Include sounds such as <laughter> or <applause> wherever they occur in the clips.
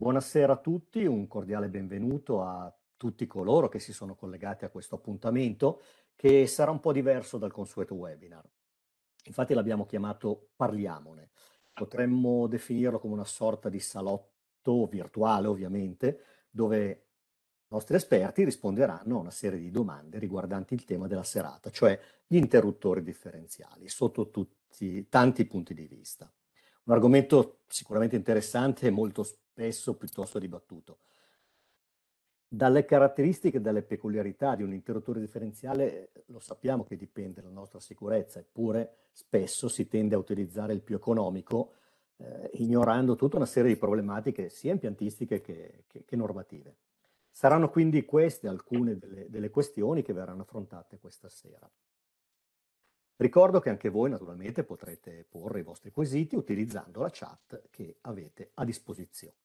Buonasera a tutti, un cordiale benvenuto a tutti coloro che si sono collegati a questo appuntamento che sarà un po' diverso dal consueto webinar. Infatti l'abbiamo chiamato Parliamone. Potremmo definirlo come una sorta di salotto virtuale, ovviamente, dove i nostri esperti risponderanno a una serie di domande riguardanti il tema della serata, cioè gli interruttori differenziali, sotto tutti, tanti punti di vista. Un argomento sicuramente interessante e molto spesso piuttosto dibattuto. Dalle caratteristiche, dalle peculiarità di un interruttore differenziale eh, lo sappiamo che dipende la nostra sicurezza, eppure spesso si tende a utilizzare il più economico, eh, ignorando tutta una serie di problematiche sia impiantistiche che, che, che normative. Saranno quindi queste alcune delle, delle questioni che verranno affrontate questa sera. Ricordo che anche voi naturalmente potrete porre i vostri quesiti utilizzando la chat che avete a disposizione.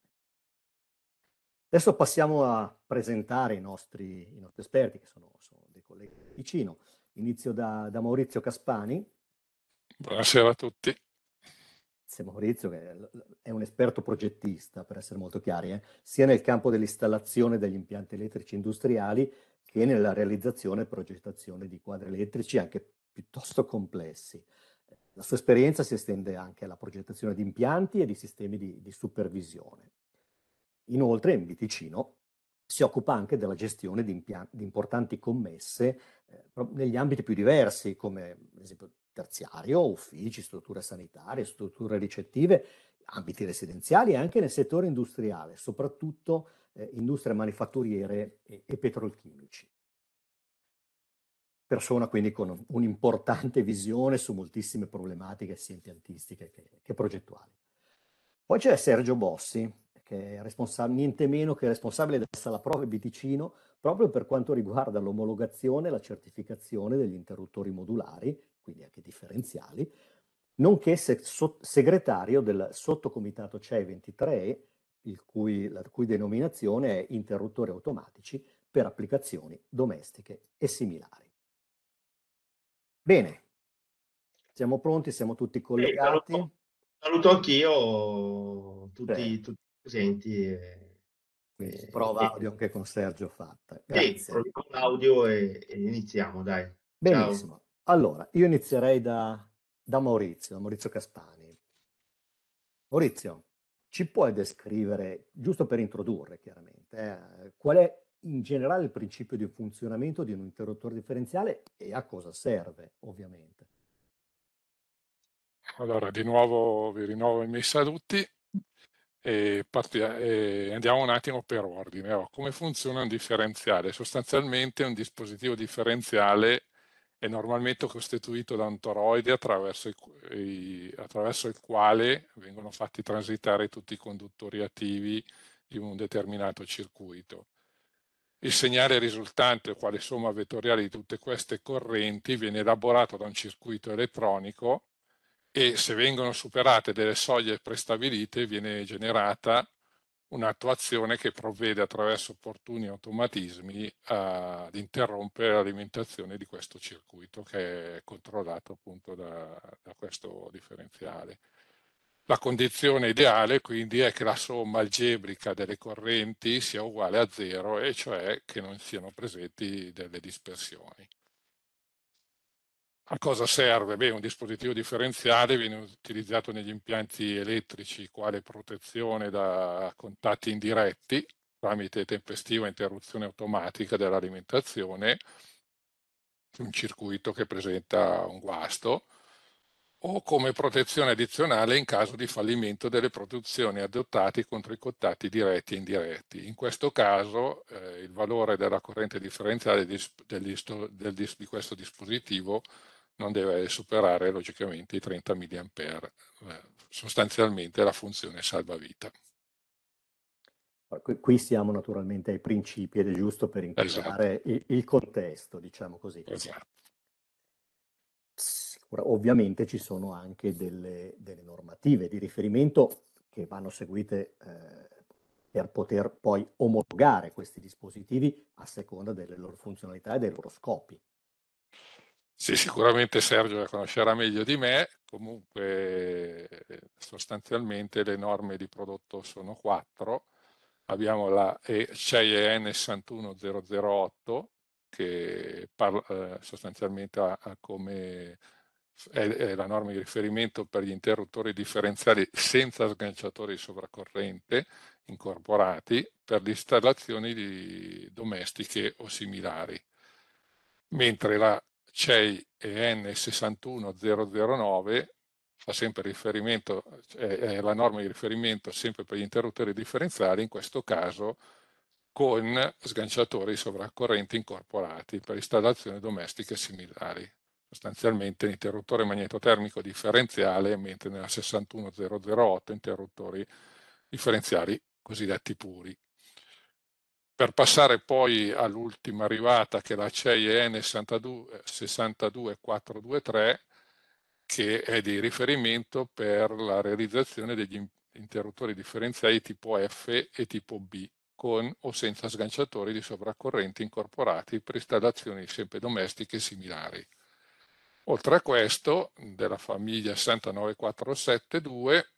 Adesso passiamo a presentare i nostri, i nostri esperti, che sono, sono, dei colleghi vicino. Inizio da, da, Maurizio Caspani. Buonasera a tutti. Se Maurizio è un esperto progettista, per essere molto chiari, eh? sia nel campo dell'installazione degli impianti elettrici industriali che nella realizzazione e progettazione di quadri elettrici anche piuttosto complessi. La sua esperienza si estende anche alla progettazione di impianti e di sistemi di, di supervisione. Inoltre in Viticino si occupa anche della gestione di, impia- di importanti commesse eh, negli ambiti più diversi, come ad esempio terziario, uffici, strutture sanitarie, strutture ricettive, ambiti residenziali e anche nel settore industriale, soprattutto eh, industrie manifatturiere e, e petrolchimici. Persona quindi con un'importante visione su moltissime problematiche sia impiantistiche che, che progettuali. Poi c'è Sergio Bossi, che è responsa- niente meno che responsabile della sala prove Biticino, proprio per quanto riguarda l'omologazione e la certificazione degli interruttori modulari, quindi anche differenziali, nonché se- so- segretario del sottocomitato CEI 23 il cui, la cui denominazione è interruttori automatici per applicazioni domestiche e similari. Bene, siamo pronti, siamo tutti collegati. Sì, saluto, saluto anch'io tutti, tutti, presenti. E, e, prova audio che con Sergio fatta. Grazie. Sì, con l'audio e, e, iniziamo, dai. Benissimo. Ciao. Allora, io inizierei da, da Maurizio, da Maurizio Castani. Maurizio, ci puoi descrivere, giusto per introdurre chiaramente, eh, qual è in generale il principio di funzionamento di un interruttore differenziale e a cosa serve, ovviamente? Allora, di nuovo vi rinnovo i miei saluti. E partia, e andiamo un attimo per ordine. Allora, oh, come funziona un differenziale? Sostanzialmente un dispositivo differenziale è normalmente costituito da un toroide attraverso il, attraverso il quale vengono fatti transitare tutti i conduttori attivi di un determinato circuito. Il segnale risultante, quale somma vettoriale di tutte queste correnti, viene elaborato da un circuito elettronico e se vengono superate delle soglie prestabilite viene generata un'attuazione che provvede attraverso opportuni automatismi ad interrompere l'alimentazione di questo circuito che è controllato appunto da, da questo differenziale. La condizione ideale quindi è che la somma algebrica delle correnti sia uguale a zero e cioè che non siano presenti delle dispersioni. A cosa serve? Beh, un dispositivo differenziale viene utilizzato negli impianti elettrici quale protezione da contatti indiretti tramite tempestiva interruzione automatica dell'alimentazione di un circuito che presenta un guasto o come protezione addizionale in caso di fallimento delle produzioni adottate contro i contatti diretti e indiretti. In questo caso eh, il valore della corrente differenziale di, di questo dispositivo non deve superare logicamente i 30 mA, eh, sostanzialmente la funzione salvavita. Qui siamo naturalmente ai principi ed è giusto per inquadrare esatto. il, il, contesto, diciamo così. Esatto. Ovviamente ci sono anche delle, delle, normative di riferimento che vanno seguite eh, per poter poi omologare questi dispositivi a seconda delle loro funzionalità e dei loro scopi. Sì, sicuramente Sergio la conoscerà meglio di me, comunque sostanzialmente le norme di prodotto sono quattro. Abbiamo la CIEN 61008 che parla, eh, sostanzialmente ha, ha come è, la norma di riferimento per gli interruttori differenziali senza sganciatori sovracorrente incorporati per le installazioni domestiche o similari, mentre la CEI EN61009 fa sempre riferimento, è la norma di riferimento sempre per gli interruttori differenziali, in questo caso con sganciatori sovraccorrenti incorporati per installazioni domestiche similari, sostanzialmente interruttore magnetotermico differenziale, mentre nella 61008 interruttori differenziali cosiddetti puri per passare poi all'ultima arrivata che è la CIN 62, 62423 che è di riferimento per la realizzazione degli interruttori differenziali tipo F e tipo B con o senza sganciatori di sovraccorrente incorporati per installazioni sempre domestiche e similari. Oltre a questo, della famiglia 69472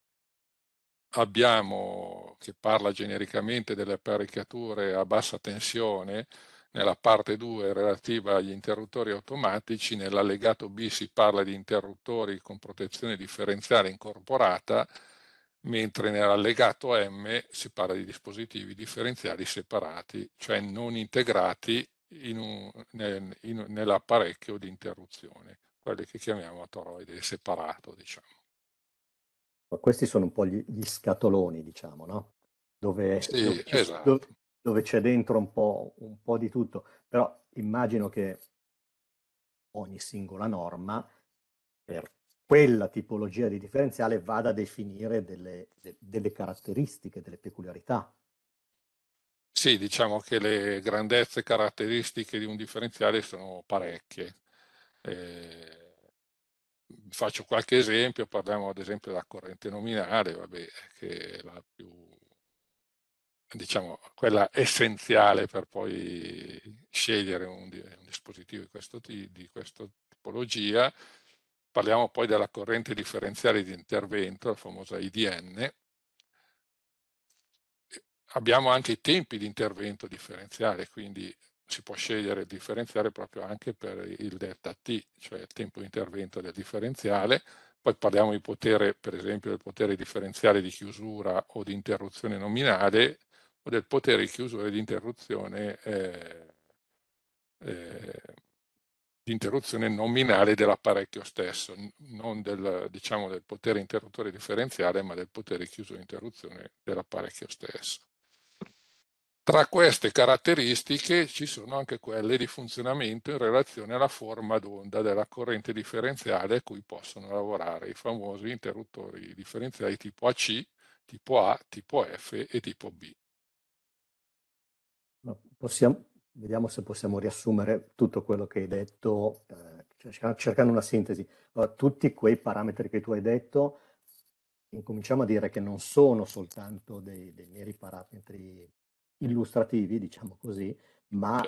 abbiamo, che parla genericamente delle apparecchiature a bassa tensione, nella parte 2 relativa agli interruttori automatici, nell'allegato B si parla di interruttori con protezione differenziale incorporata, mentre nell'allegato M si parla di dispositivi differenziali separati, cioè non integrati in un, nel, in, nell'apparecchio di interruzione, quelli che chiamiamo toroide separato, diciamo questi sono un po' gli, gli scatoloni, diciamo, no? Dove, sì, dove, esatto. dove, c'è dentro un po', un po' di tutto. Però immagino che ogni singola norma, per quella tipologia di differenziale, vada a definire delle, de, delle caratteristiche, delle peculiarità sì, diciamo che le grandezze caratteristiche di un differenziale sono parecchie. Eh, faccio qualche esempio, parliamo ad esempio della corrente nominale, vabbè, che è la più, diciamo, quella essenziale per poi scegliere un, un dispositivo di, questo, di questa tipologia. Parliamo poi della corrente differenziale di intervento, la famosa IDN. Abbiamo anche i tempi di intervento differenziale, quindi si può scegliere il differenziale proprio anche per il delta t, cioè il tempo di intervento del differenziale, poi parliamo di potere, per esempio, del potere differenziale di chiusura o di interruzione nominale o del potere di chiusura e di interruzione, eh, eh, di interruzione nominale dell'apparecchio stesso, non del, diciamo, del potere interruttore differenziale, ma del potere chiuso chiusura e interruzione dell'apparecchio stesso. Tra queste caratteristiche ci sono anche quelle di funzionamento in relazione alla forma d'onda della corrente differenziale a cui possono lavorare i famosi interruttori differenziali tipo AC, tipo A, tipo F e tipo B. Possiamo, vediamo se possiamo riassumere tutto quello che hai detto, eh, cioè cercando una sintesi. Allora, tutti quei parametri che tu hai detto, incominciamo a dire che non sono soltanto dei, dei meri parametri illustrativi, diciamo così, ma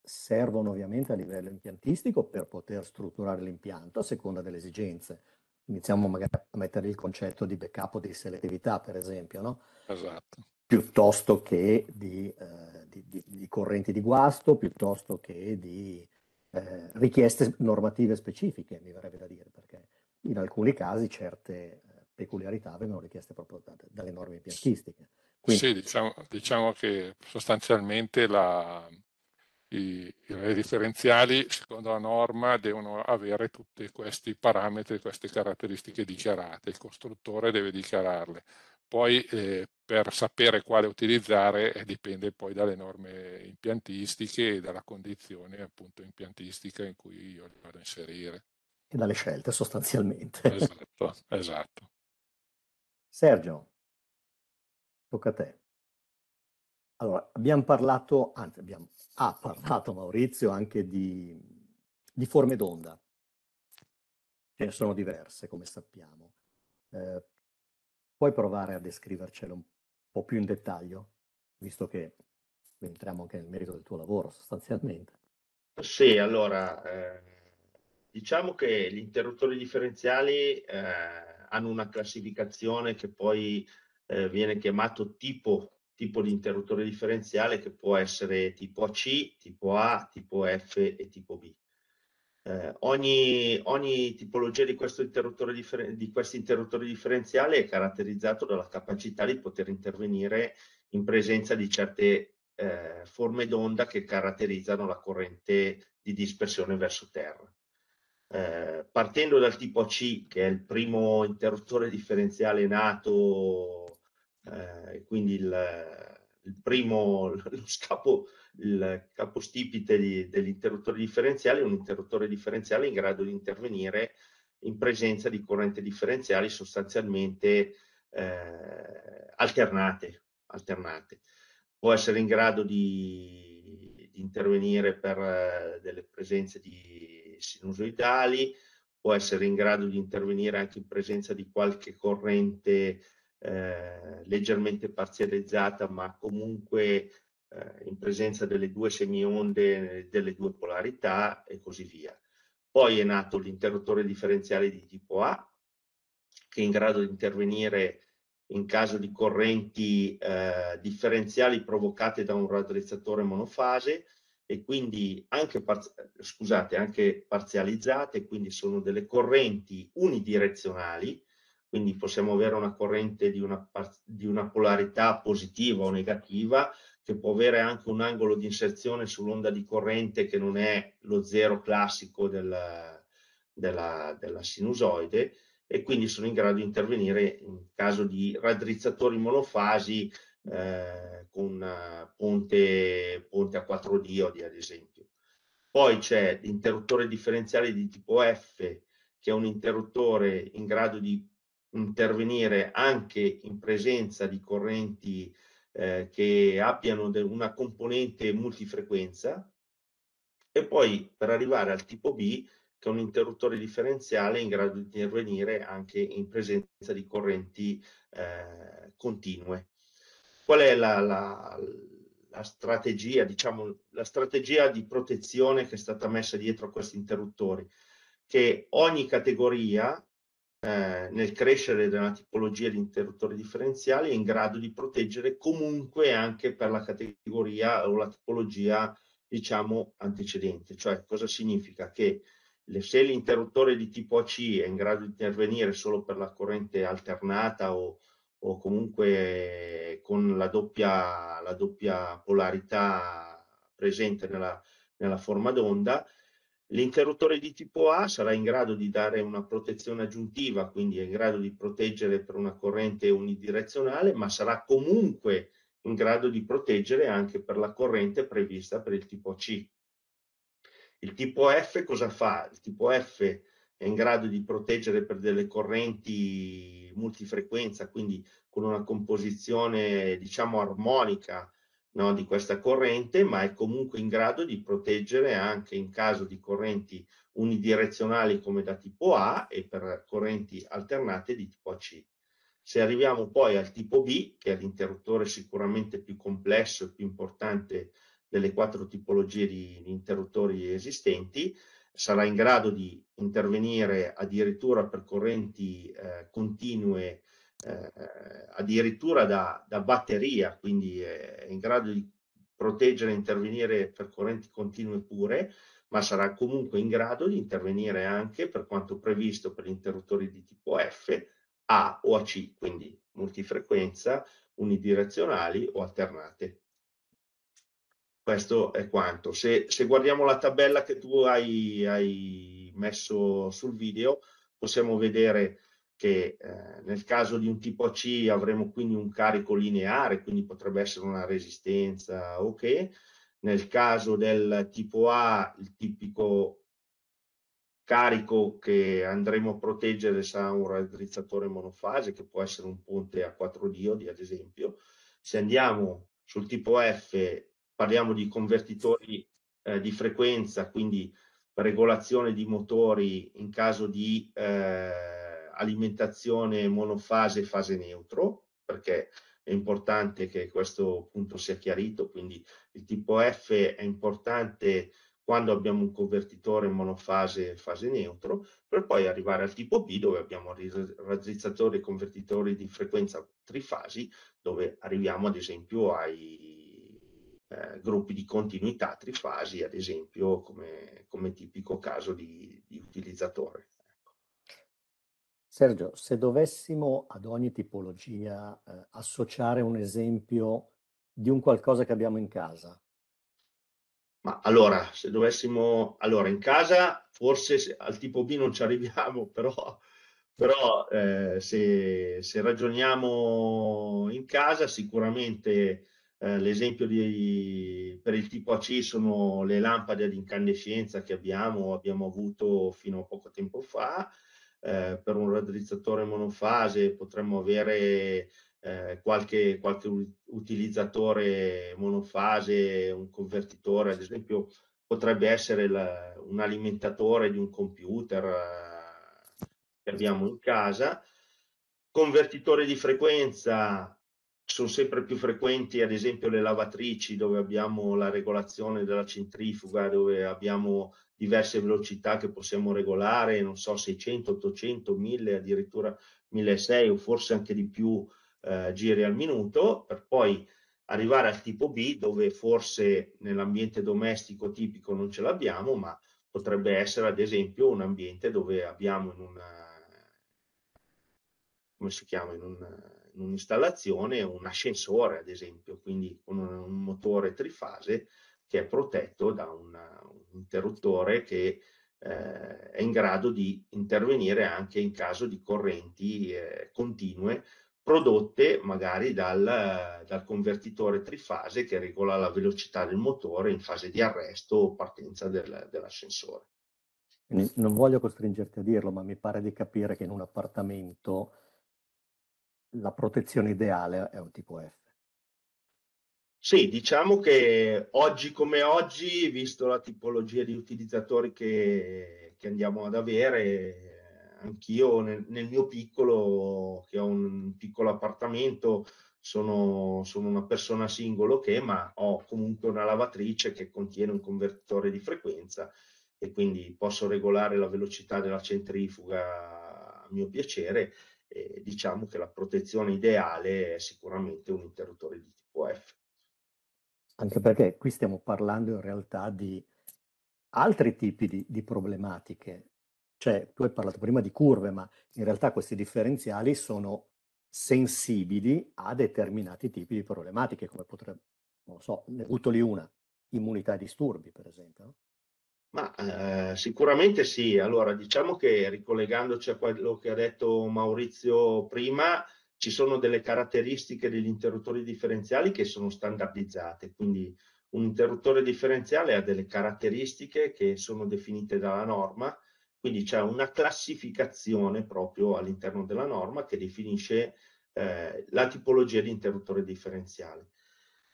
servono ovviamente a livello impiantistico per poter strutturare l'impianto a seconda delle esigenze. Iniziamo magari a mettere il concetto di backup o di selettività, per esempio, no? Esatto. Piuttosto che di, eh, di, di, di correnti di guasto, piuttosto che di eh, richieste normative specifiche, mi verrebbe da dire, perché in alcuni casi certe eh, peculiarità vengono richieste proprio da, dalle norme impiantistiche. Quindi. Sì, diciamo, diciamo, che sostanzialmente la, i, i differenziali, secondo la norma, devono avere tutti questi parametri, queste caratteristiche dichiarate. Il costruttore deve dichiararle. Poi eh, per sapere quale utilizzare eh, dipende poi dalle norme impiantistiche e dalla condizione appunto impiantistica in cui io li vado a inserire. E dalle scelte sostanzialmente. Esatto, esatto. Sergio, tocca a te. Allora, abbiamo parlato, anzi abbiamo, ha parlato Maurizio anche di, di forme d'onda. Ce ne sono diverse, come sappiamo. Eh, puoi provare a descrivercele un po' più in dettaglio, visto che entriamo anche nel merito del tuo lavoro sostanzialmente. Sì, allora, eh, diciamo che gli interruttori differenziali eh, hanno una classificazione che poi eh, viene chiamato tipo, tipo di interruttore differenziale che può essere tipo C, tipo A, tipo F e tipo B. Eh, ogni, ogni, tipologia di questo, interruttore differen- di questo interruttore differenziale è caratterizzato dalla capacità di poter intervenire in presenza di certe eh, forme d'onda che caratterizzano la corrente di dispersione verso terra. Eh, partendo dal tipo C, che è il primo interruttore differenziale nato eh, quindi il, il, primo, <laughs> lo scapo, il capostipite di, dell'interruttore differenziale è un interruttore differenziale in grado di intervenire in presenza di correnti differenziali sostanzialmente eh, alternate, alternate. Può essere in grado di, di intervenire per eh, delle presenze di sinusoidali, può essere in grado di intervenire anche in presenza di qualche corrente eh, leggermente parzializzata, ma comunque eh, in presenza delle due semionde, delle due polarità e così via. Poi è nato l'interruttore differenziale di tipo A, che è in grado di intervenire in caso di correnti eh, differenziali provocate da un raddrizzatore monofase e quindi anche, scusate, anche parzializzate, quindi sono delle correnti unidirezionali quindi possiamo avere una corrente di una, di una, polarità positiva o negativa che può avere anche un angolo di inserzione sull'onda di corrente che non è lo zero classico della, della, della sinusoide e quindi sono in grado di intervenire in caso di raddrizzatori monofasi eh, con ponte, ponte a quattro diodi ad esempio. Poi c'è l'interruttore differenziale di tipo F che è un interruttore in grado di intervenire anche in presenza di correnti eh, che abbiano una componente multifrequenza e poi per arrivare al tipo B che è un interruttore differenziale in grado di intervenire anche in presenza di correnti eh, continue. Qual è la, la, la strategia, diciamo, la strategia di protezione che è stata messa dietro a questi interruttori? Che ogni categoria eh, nel crescere della tipologia di interruttori differenziali è in grado di proteggere comunque anche per la categoria o la tipologia diciamo antecedente, cioè cosa significa? Che le, se l'interruttore di tipo AC è in grado di intervenire solo per la corrente alternata o, o comunque con la doppia, la doppia polarità presente nella, nella forma d'onda, L'interruttore di tipo A sarà in grado di dare una protezione aggiuntiva, quindi è in grado di proteggere per una corrente unidirezionale, ma sarà comunque in grado di proteggere anche per la corrente prevista per il tipo C. Il tipo F cosa fa? Il tipo F è in grado di proteggere per delle correnti multifrequenza, quindi con una composizione diciamo armonica no, di questa corrente, ma è comunque in grado di proteggere anche in caso di correnti unidirezionali come da tipo A e per correnti alternate di tipo AC. Se arriviamo poi al tipo B, che è l'interruttore sicuramente più complesso e più importante delle quattro tipologie di, interruttori esistenti, sarà in grado di intervenire addirittura per correnti eh, continue eh, addirittura da, da, batteria, quindi è eh, in grado di proteggere e intervenire per correnti continue pure, ma sarà comunque in grado di intervenire anche per quanto previsto per gli interruttori di tipo F, A o AC, quindi multifrequenza, unidirezionali o alternate. Questo è quanto. Se, se guardiamo la tabella che tu hai, hai messo sul video, possiamo vedere che eh, nel caso di un tipo C avremo quindi un carico lineare, quindi potrebbe essere una resistenza o okay. che, nel caso del tipo A il tipico carico che andremo a proteggere sarà un raddrizzatore monofase che può essere un ponte a quattro diodi ad esempio. Se andiamo sul tipo F parliamo di convertitori eh, di frequenza, quindi regolazione di motori in caso di eh, alimentazione monofase e fase neutro, perché è importante che questo punto sia chiarito, quindi il tipo F è importante quando abbiamo un convertitore monofase e fase neutro, per poi arrivare al tipo B dove abbiamo raddrizzatori e convertitori di frequenza trifasi, dove arriviamo ad esempio ai eh, gruppi di continuità trifasi, ad esempio come, come tipico caso di, di utilizzatore. Sergio, se dovessimo ad ogni tipologia eh, associare un esempio di un qualcosa che abbiamo in casa. Ma allora, se dovessimo, allora in casa forse al tipo B non ci arriviamo, <laughs> però, però eh, se, se, ragioniamo in casa sicuramente eh, l'esempio di, per il tipo AC sono le lampade ad incandescenza che abbiamo, abbiamo avuto fino a poco tempo fa, eh, per un raddrizzatore monofase potremmo avere eh, qualche, qualche utilizzatore monofase, un convertitore, ad esempio potrebbe essere la, un alimentatore di un computer eh, che abbiamo in casa, convertitore di frequenza sono sempre più frequenti ad esempio le lavatrici dove abbiamo la regolazione della centrifuga, dove abbiamo diverse velocità che possiamo regolare, non so 600, 800, 1000, addirittura 1600 o forse anche di più eh, giri al minuto, per poi arrivare al tipo B dove forse nell'ambiente domestico tipico non ce l'abbiamo, ma potrebbe essere ad esempio un ambiente dove abbiamo in una eh, come si chiama in un in un'installazione un ascensore, ad esempio, quindi con un, motore trifase che è protetto da una, un interruttore che eh, è in grado di intervenire anche in caso di correnti eh, continue prodotte magari dal, dal, convertitore trifase che regola la velocità del motore in fase di arresto o partenza del, dell'ascensore. Non voglio costringerti a dirlo, ma mi pare di capire che in un appartamento la protezione ideale è un tipo F. Sì, diciamo che oggi come oggi, visto la tipologia di utilizzatori che, che andiamo ad avere, anch'io nel, nel, mio piccolo, che ho un piccolo appartamento, sono, sono una persona singolo che, ma ho comunque una lavatrice che contiene un convertitore di frequenza e quindi posso regolare la velocità della centrifuga a mio piacere eh, diciamo che la protezione ideale è sicuramente un interruttore di tipo F. Anche perché qui stiamo parlando in realtà di altri tipi di, di problematiche. Cioè, tu hai parlato prima di curve, ma in realtà questi differenziali sono sensibili a determinati tipi di problematiche, come potrebbe, non so, ne butto lì una, immunità ai disturbi, per esempio. Ma eh, sicuramente sì, allora diciamo che ricollegandoci a quello che ha detto Maurizio prima, ci sono delle caratteristiche degli interruttori differenziali che sono standardizzate, quindi un interruttore differenziale ha delle caratteristiche che sono definite dalla norma, quindi c'è una classificazione proprio all'interno della norma che definisce eh, la tipologia di interruttore differenziale.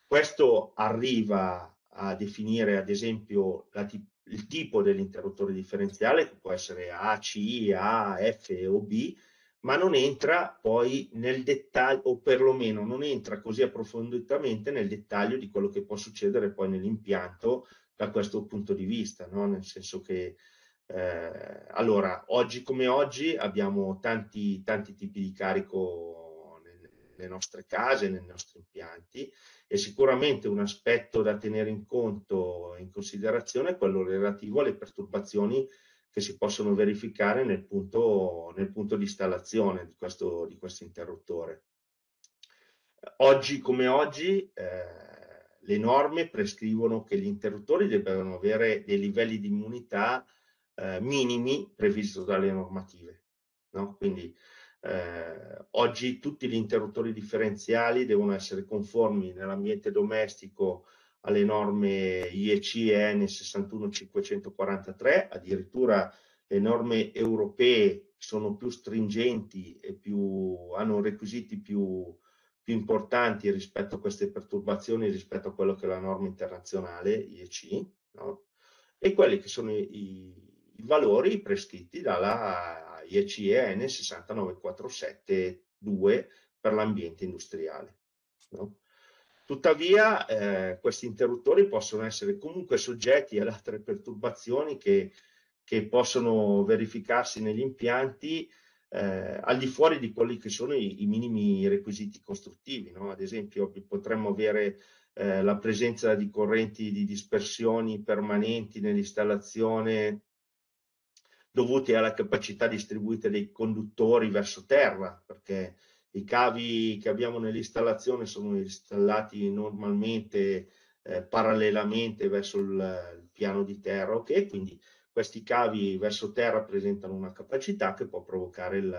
Questo arriva a definire ad esempio la tipologia il tipo dell'interruttore differenziale, che può essere A, C, A, F o B, ma non entra poi nel dettaglio, o perlomeno non entra così approfonditamente nel dettaglio di quello che può succedere poi nell'impianto da questo punto di vista, no? nel senso che eh, allora, oggi come oggi abbiamo tanti, tanti tipi di carico nelle nostre case, nei nostri impianti e sicuramente un aspetto da tenere in conto, in considerazione, è quello relativo alle perturbazioni che si possono verificare nel punto, nel punto di installazione di questo, di questo interruttore. Oggi come oggi eh, le norme prescrivono che gli interruttori debbano avere dei livelli di immunità eh, minimi previsti dalle normative. No? Quindi eh, oggi tutti gli interruttori differenziali devono essere conformi nell'ambiente domestico alle norme IEC EN 61543, addirittura le norme europee sono più stringenti e più, hanno requisiti più, più importanti rispetto a queste perturbazioni rispetto a quello che è la norma internazionale IEC, no? e quelli che sono i, i i valori prescritti dalla IECE N 69472 per l'ambiente industriale. No? Tuttavia eh, questi interruttori possono essere comunque soggetti ad altre perturbazioni che, che possono verificarsi negli impianti eh, al di fuori di quelli che sono i, i minimi requisiti costruttivi. No? Ad esempio potremmo avere eh, la presenza di correnti di dispersioni permanenti nell'installazione dovuti alla capacità distribuita dei conduttori verso terra, perché i cavi che abbiamo nell'installazione sono installati normalmente eh, parallelamente verso il, il, piano di terra, ok? Quindi questi cavi verso terra presentano una capacità che può provocare il,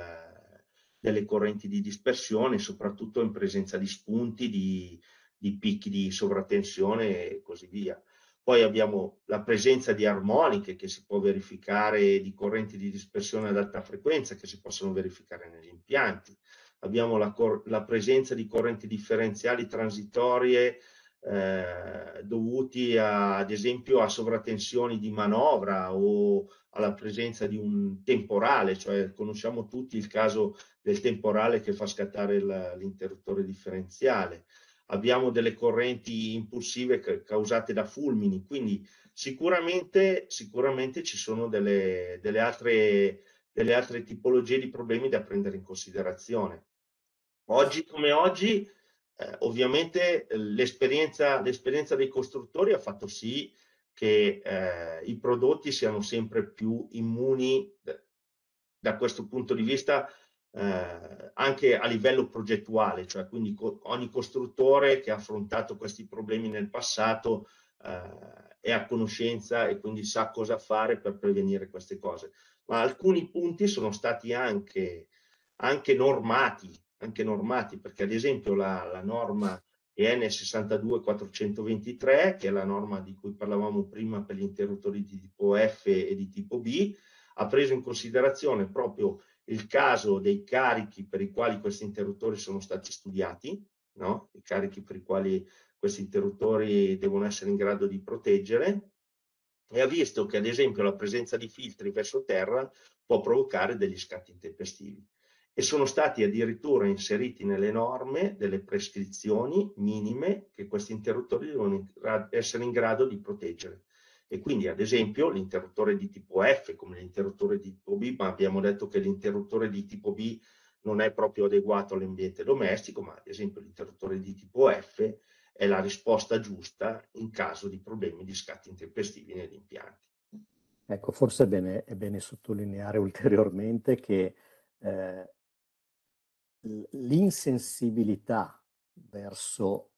delle correnti di dispersione, soprattutto in presenza di spunti, di, di picchi di sovratensione e così via. Poi abbiamo la presenza di armoniche che si può verificare, di correnti di dispersione ad alta frequenza che si possono verificare negli impianti. Abbiamo la, la presenza di correnti differenziali transitorie eh, dovuti a, ad esempio a sovratensioni di manovra o alla presenza di un temporale, cioè conosciamo tutti il caso del temporale che fa scattare l'interruttore differenziale abbiamo delle correnti impulsive causate da fulmini, quindi sicuramente, sicuramente ci sono delle, delle, altre, delle altre tipologie di problemi da prendere in considerazione. Oggi come oggi, eh, ovviamente l'esperienza, dei costruttori ha fatto sì che eh, i prodotti siano sempre più immuni da questo punto di vista eh, anche a livello progettuale, cioè quindi co ogni costruttore che ha affrontato questi problemi nel passato eh, è a conoscenza e quindi sa cosa fare per prevenire queste cose. Ma alcuni punti sono stati anche, anche normati, anche normati, perché ad esempio la, la norma EN 62423, che è la norma di cui parlavamo prima per gli interruttori di tipo F e di tipo B, ha preso in considerazione proprio il caso dei carichi per i quali questi interruttori sono stati studiati, no? i carichi per i quali questi interruttori devono essere in grado di proteggere, e ha visto che ad esempio la presenza di filtri verso terra può provocare degli scatti intempestivi. E sono stati addirittura inseriti nelle norme delle prescrizioni minime che questi interruttori devono essere in grado di proteggere. E quindi, ad esempio, l'interruttore di tipo F come l'interruttore di tipo B, ma abbiamo detto che l'interruttore di tipo B non è proprio adeguato all'ambiente domestico, ma ad esempio l'interruttore di tipo F è la risposta giusta in caso di problemi di scatti intempestivi negli impianti. Ecco, forse è bene, è bene sottolineare <laughs> ulteriormente che eh, l'insensibilità verso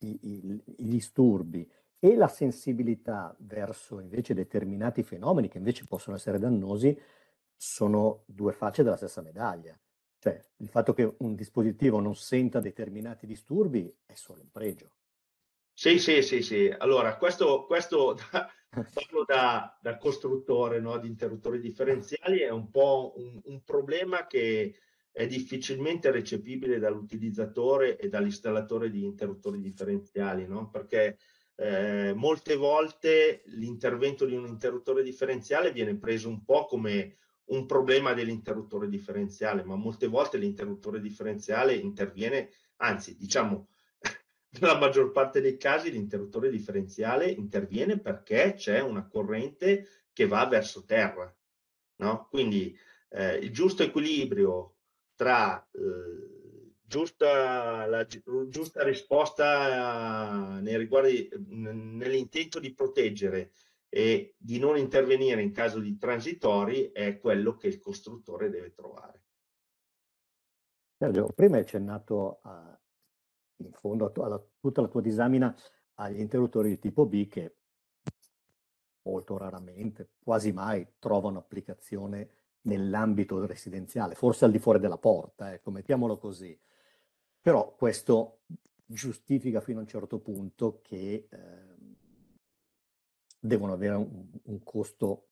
i, i, i disturbi e la sensibilità verso invece determinati fenomeni che invece possono essere dannosi sono due facce della stessa medaglia. Cioè il fatto che un dispositivo non senta determinati disturbi è solo un pregio. Sì, sì, sì, sì. Allora, questo, questo da, <laughs> da, da, costruttore no, di interruttori differenziali è un po' un, un problema che è difficilmente recepibile dall'utilizzatore e dall'installatore di interruttori differenziali, no? perché eh, molte volte l'intervento di un interruttore differenziale viene preso un po' come un problema dell'interruttore differenziale, ma molte volte l'interruttore differenziale interviene, anzi diciamo <laughs> nella maggior parte dei casi l'interruttore differenziale interviene perché c'è una corrente che va verso terra. No? Quindi eh, il giusto equilibrio tra eh, giusta, la giusta risposta eh, nei riguardi, nell'intento di proteggere e di non intervenire in caso di transitori è quello che il costruttore deve trovare. Sergio, prima hai accennato a, in fondo a, alla, tutta la tua disamina agli interruttori di tipo B che molto raramente, quasi mai, trovano applicazione nell'ambito residenziale, forse al di fuori della porta, ecco, mettiamolo così. Però questo giustifica fino a un certo punto che eh, devono avere un, un, costo,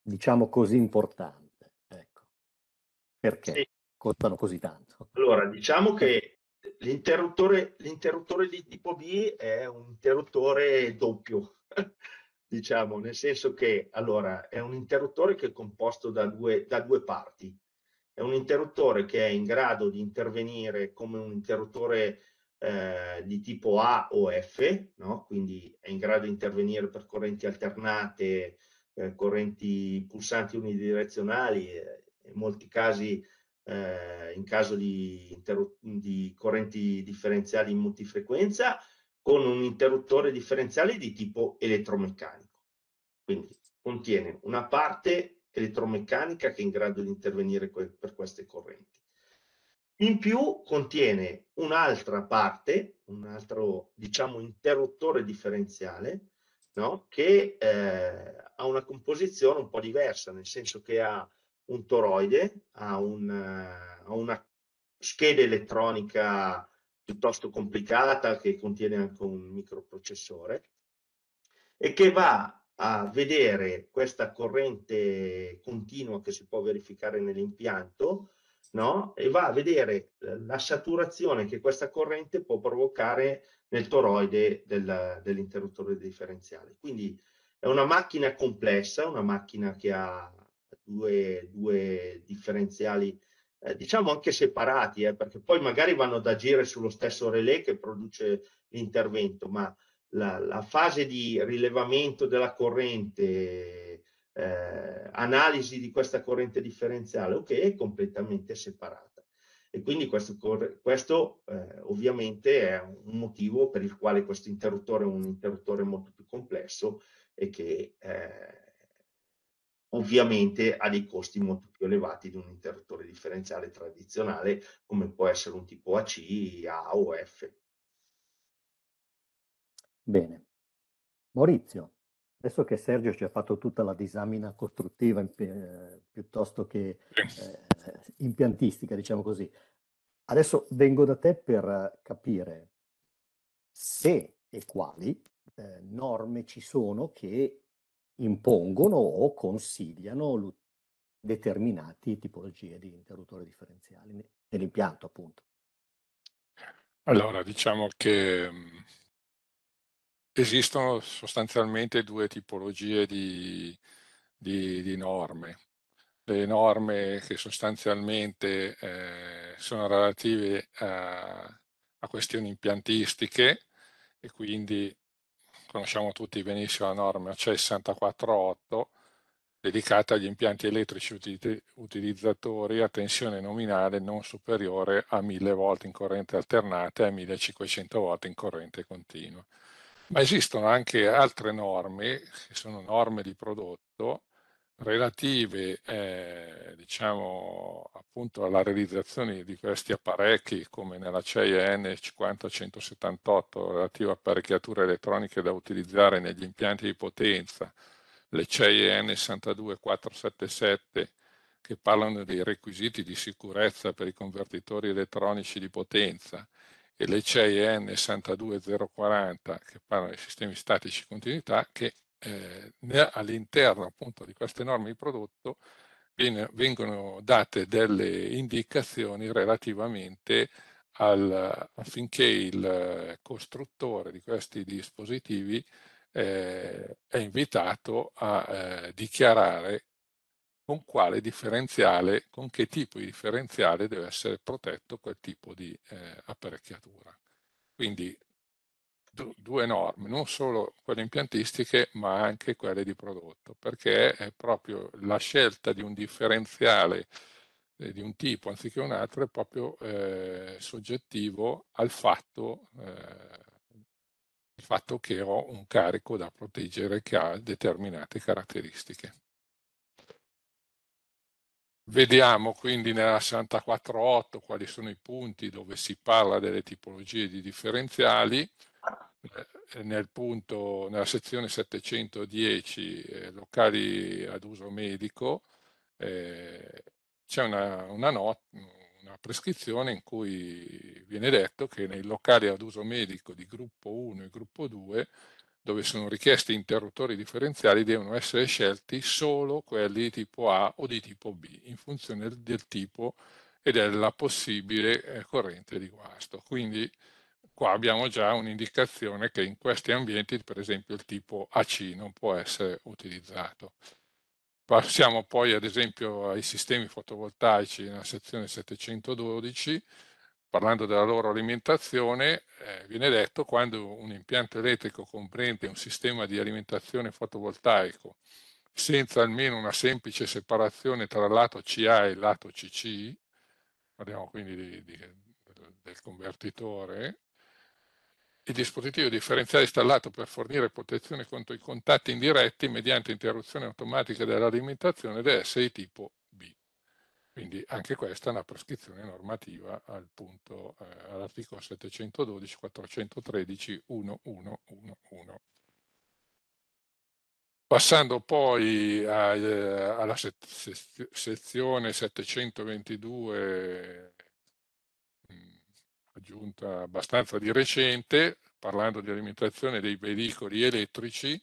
diciamo così, importante. Ecco. Perché sì. costano così tanto? Allora, diciamo che eh. l'interruttore, l'interruttore di tipo B è un interruttore doppio. <laughs> diciamo, nel senso che allora è un interruttore che è composto da due, da due parti. È un interruttore che è in grado di intervenire come un interruttore eh, di tipo A o F, no? quindi è in grado di intervenire per correnti alternate, eh, correnti pulsanti unidirezionali, eh, in molti casi eh, in caso di, di correnti differenziali in multifrequenza, con un interruttore differenziale di tipo elettromeccanico. Quindi contiene una parte elettromeccanica che è in grado di intervenire que per queste correnti. In più contiene un'altra parte, un altro diciamo interruttore differenziale, no? che eh, ha una composizione un po' diversa, nel senso che ha un toroide, ha, un, ha una scheda elettronica piuttosto complicata che contiene anche un microprocessore e che va a vedere questa corrente continua che si può verificare nell'impianto no? e va a vedere eh, la saturazione che questa corrente può provocare nel toroide del, dell'interruttore differenziale. Quindi è una macchina complessa, una macchina che ha due, due differenziali eh, diciamo anche separati, eh, perché poi magari vanno ad agire sullo stesso relè che produce l'intervento, ma la, la fase di rilevamento della corrente, eh, analisi di questa corrente differenziale, ok, è completamente separata. E quindi questo, questo eh, ovviamente è un motivo per il quale questo interruttore è un interruttore molto più complesso e che eh, ovviamente ha dei costi molto più elevati di un interruttore differenziale tradizionale come può essere un tipo AC, A o F. Bene. Maurizio, adesso che Sergio ci ha fatto tutta la disamina costruttiva eh, piuttosto che eh, impiantistica, diciamo così, adesso vengo da te per capire se e quali eh, norme ci sono che impongono o consigliano determinate tipologie di interruttore differenziale nell'impianto appunto. Allora, diciamo che mm, esistono sostanzialmente due tipologie di, di, di norme. Le norme che sostanzialmente eh, sono relative a, a questioni impiantistiche e quindi conosciamo tutti benissimo la norma CE 648 dedicata agli impianti elettrici utilizzatori a tensione nominale non superiore a 1000 volte in corrente alternata e a 1500 volte in corrente continua. Ma esistono anche altre norme, che sono norme di prodotto, relative eh, diciamo, appunto alla realizzazione di questi apparecchi come nella CEI N50178 relativa a apparecchiature elettroniche da utilizzare negli impianti di potenza, le CEI N62477 che parlano dei requisiti di sicurezza per i convertitori elettronici di potenza e le CIE N62040 che parlano di sistemi statici di continuità che eh, all'interno appunto di queste norme di prodotto vengono date delle indicazioni relativamente al, affinché il costruttore di questi dispositivi eh, è invitato a eh, dichiarare con quale differenziale, con che tipo di differenziale deve essere protetto quel tipo di eh, apparecchiatura. Quindi due norme, non solo quelle impiantistiche ma anche quelle di prodotto, perché è proprio la scelta di un differenziale eh, di un tipo anziché un altro è proprio eh, soggettivo al fatto il eh, fatto che ho un carico da proteggere che ha determinate caratteristiche. Vediamo quindi nella 64.8 quali sono i punti dove si parla delle tipologie di differenziali. Eh, eh, nel punto, nella sezione 710, eh, locali ad uso medico, eh, c'è una, una, not, una prescrizione in cui viene detto che nei locali ad uso medico di gruppo 1 e gruppo 2 dove sono richiesti interruttori differenziali devono essere scelti solo quelli di tipo A o di tipo B in funzione del, tipo e della possibile eh, corrente di guasto. Quindi qua abbiamo già un'indicazione che in questi ambienti per esempio il tipo AC non può essere utilizzato. Passiamo poi ad esempio ai sistemi fotovoltaici nella sezione 712 parlando della loro alimentazione, eh, viene detto quando un impianto elettrico comprende un sistema di alimentazione fotovoltaico senza almeno una semplice separazione tra lato CA e lato CC, parliamo quindi di, di, del convertitore, il dispositivo differenziale installato per fornire protezione contro i contatti indiretti mediante interruzione automatica dell'alimentazione deve essere di tipo quindi anche questa è una prescrizione normativa al punto, eh, all'articolo 712, 413, 1111. Passando poi a, eh, alla se se sezione 722, mh, mm, aggiunta abbastanza di recente, parlando di alimentazione dei veicoli elettrici,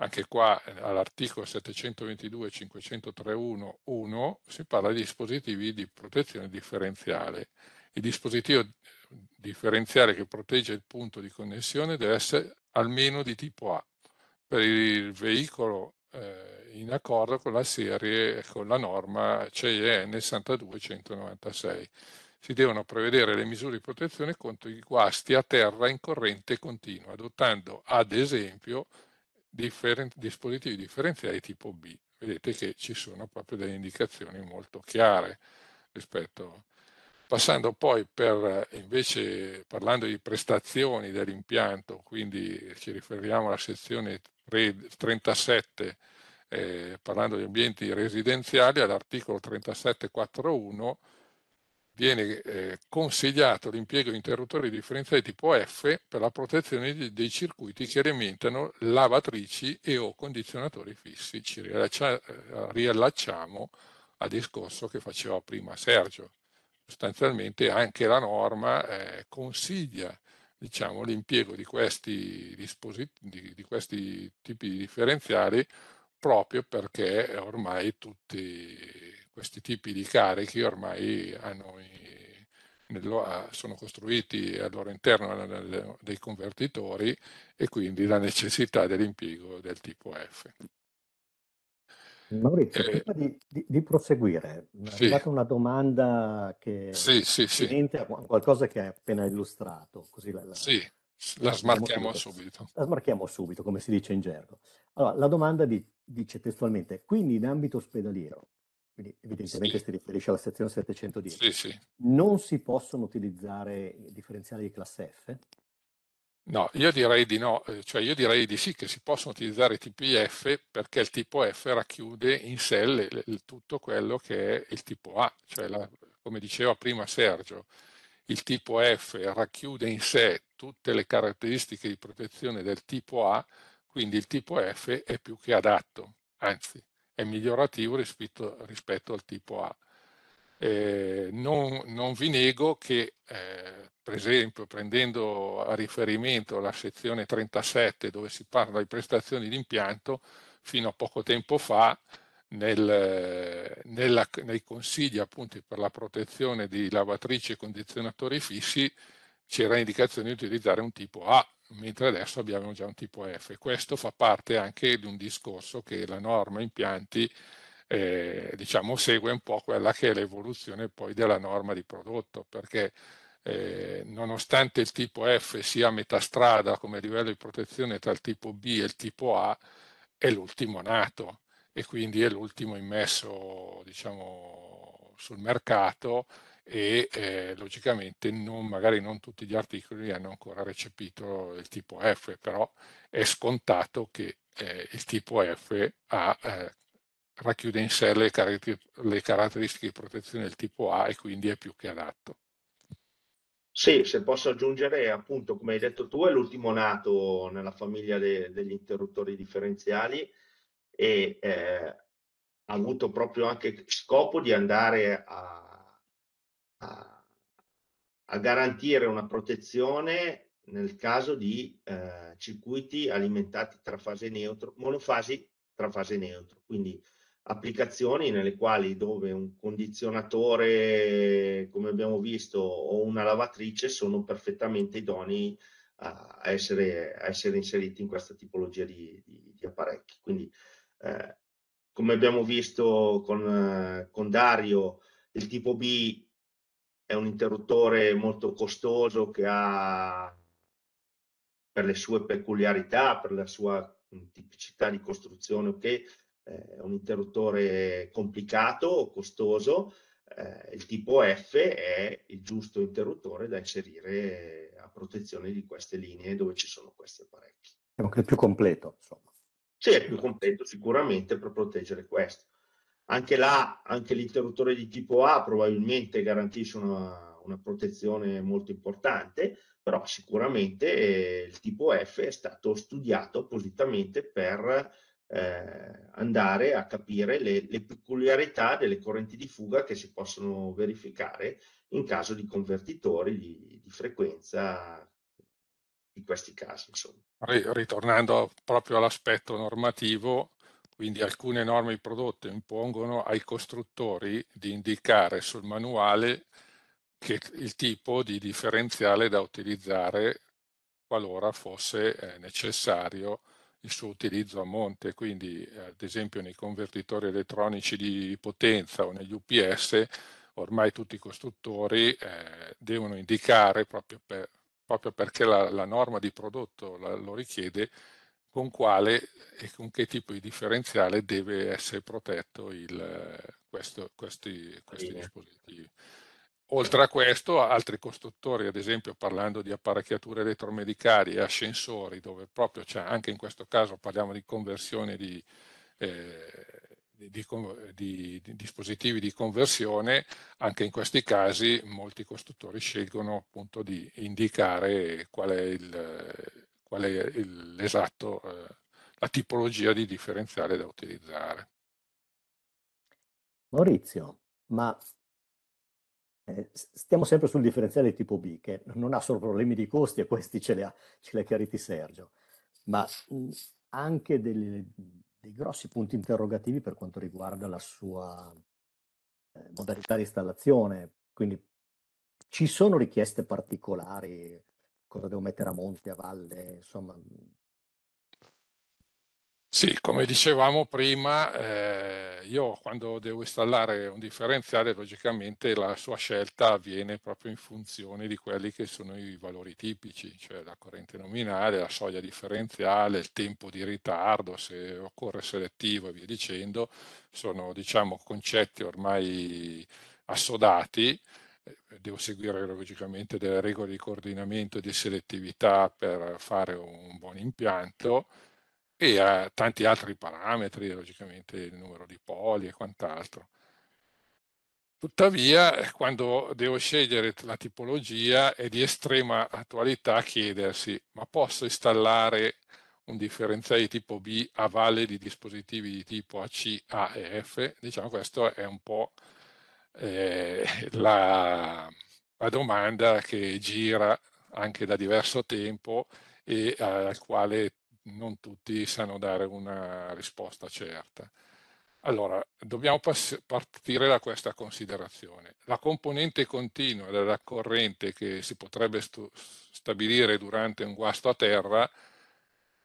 anche qua eh, all'articolo 722 503.1.1 si parla di dispositivi di protezione differenziale. Il dispositivo eh, differenziale che protegge il punto di connessione deve essere almeno di tipo A per il veicolo eh, in accordo con la serie con la norma CEN 62196. Si devono prevedere le misure di protezione contro i guasti a terra in corrente continua, adottando ad esempio differen dispositivi differenziali tipo B. Vedete che ci sono proprio delle indicazioni molto chiare rispetto Passando poi per, eh, invece, parlando di prestazioni dell'impianto, quindi ci riferiamo alla sezione 37, eh, parlando di ambienti residenziali, all'articolo 37.4.1, viene eh, consigliato l'impiego di interruttori differenziali tipo F per la protezione di, dei circuiti che alimentano lavatrici e o condizionatori fissi. Ci riallaccia, eh, riallacciamo al discorso che faceva prima Sergio. Sostanzialmente anche la norma eh, consiglia diciamo, l'impiego di di, di questi tipi di differenziali proprio perché ormai tutti questi tipi di carichi ormai i, nello, sono costruiti al loro interno dei convertitori e quindi la necessità dell'impiego del tipo F. Maurizio, eh, prima di, di, di proseguire, sì. è arrivata una domanda che sì, sì, sì. a qualcosa che hai appena illustrato, così la, la, sì, la smarchiamo subito. La smarchiamo subito, come si dice in gergo. Allora, la domanda di, dice testualmente, quindi in ambito ospedaliero quindi evidentemente sì. si riferisce alla sezione 710. Sì, sì. Non si possono utilizzare differenziali di classe F? No, io direi di no, eh, cioè io direi di sì che si possono utilizzare i tipi F perché il tipo F racchiude in sé le, le, tutto quello che è il tipo A, cioè la, come diceva prima Sergio, il tipo F racchiude in sé tutte le caratteristiche di protezione del tipo A, quindi il tipo F è più che adatto, anzi è migliorativo rispetto, rispetto al tipo A. Eh, non, non, vi nego che, eh, per esempio, prendendo a riferimento la sezione 37 dove si parla di prestazioni di impianto, fino a poco tempo fa nel, nella, nei consigli appunto per la protezione di lavatrici e condizionatori fissi c'era indicazione di utilizzare un tipo A mentre adesso abbiamo già un tipo F. Questo fa parte anche di un discorso che la norma impianti eh, diciamo, segue un po' quella che è l'evoluzione poi della norma di prodotto, perché eh, nonostante il tipo F sia a metà strada come livello di protezione tra il tipo B e il tipo A, è l'ultimo nato e quindi è l'ultimo immesso diciamo, sul mercato e eh, logicamente non, magari non tutti gli articoli hanno ancora recepito il tipo F, però è scontato che eh, il tipo F ha, eh, racchiude in sé le, car le caratteristiche di protezione del tipo A e quindi è più che adatto. Sì, se posso aggiungere, appunto, come hai detto tu, è l'ultimo nato nella famiglia de degli interruttori differenziali e eh, ha avuto proprio anche scopo di andare a a, garantire una protezione nel caso di eh, circuiti alimentati tra fase neutro, monofasi tra fase neutro, quindi applicazioni nelle quali dove un condizionatore, come abbiamo visto, o una lavatrice sono perfettamente idonei a essere, a essere inseriti in questa tipologia di, di, di apparecchi. Quindi, eh, come abbiamo visto con, eh, con Dario, il tipo B è un interruttore molto costoso che ha per le sue peculiarità, per la sua mm, tipicità di costruzione, ok, eh, è un interruttore complicato, costoso, eh, il tipo F è il giusto interruttore da inserire a protezione di queste linee dove ci sono questi apparecchi. Diciamo che è più completo, insomma. Sì, è più completo sicuramente per proteggere questo. Anche là, anche l'interruttore di tipo A probabilmente garantisce una, una protezione molto importante, però sicuramente eh, il tipo F è stato studiato appositamente per eh, andare a capire le, le, peculiarità delle correnti di fuga che si possono verificare in caso di convertitori di, di frequenza in questi casi. Insomma. Ritornando proprio all'aspetto normativo, quindi alcune norme di prodotto impongono ai costruttori di indicare sul manuale il tipo di differenziale da utilizzare qualora fosse eh, necessario il suo utilizzo a monte, quindi ad esempio nei convertitori elettronici di potenza o negli UPS ormai tutti i costruttori eh, devono indicare proprio, per, proprio perché la, la, norma di prodotto lo richiede con quale e con che tipo di differenziale deve essere protetto il, questo, questi, questi dispositivi. Oltre a questo, altri costruttori, ad esempio parlando di apparecchiature elettromedicali e ascensori, dove proprio c'è, anche in questo caso parliamo di conversione di, eh, di, di, di, dispositivi di conversione, anche in questi casi molti costruttori scelgono appunto di indicare qual è il, qual è l'esatto, eh, la tipologia di differenziale da utilizzare. Maurizio, ma eh, stiamo sempre sul differenziale tipo B, che non ha solo problemi di costi, e questi ce li ha, ce li chiariti Sergio, ma mm, anche delle, dei grossi punti interrogativi per quanto riguarda la sua eh, modalità di installazione. Quindi ci sono richieste particolari cosa devo mettere a monte, a valle, insomma. Mhmm sì, come dicevamo prima, eh, io quando devo installare un differenziale, logicamente la sua scelta avviene proprio in funzione di quelli che sono i valori tipici, cioè la corrente nominale, la soglia differenziale, il tempo di ritardo, se occorre selettivo e via dicendo, sono diciamo concetti ormai assodati eh, devo seguire logicamente delle regole di coordinamento e di selettività per fare un buon impianto e a tanti altri parametri, logicamente il numero di poli e quant'altro. Tuttavia, quando devo scegliere la tipologia, è di estrema attualità chiedersi, ma posso installare un differenziale di tipo B a valle di dispositivi di tipo AC, A e F? Diciamo questo è un po' eh, la, la domanda che gira anche da diverso tempo e al quale non tutti sanno dare una risposta certa. Allora, dobbiamo partire da questa considerazione. La componente continua della corrente che si potrebbe stabilire durante un guasto a terra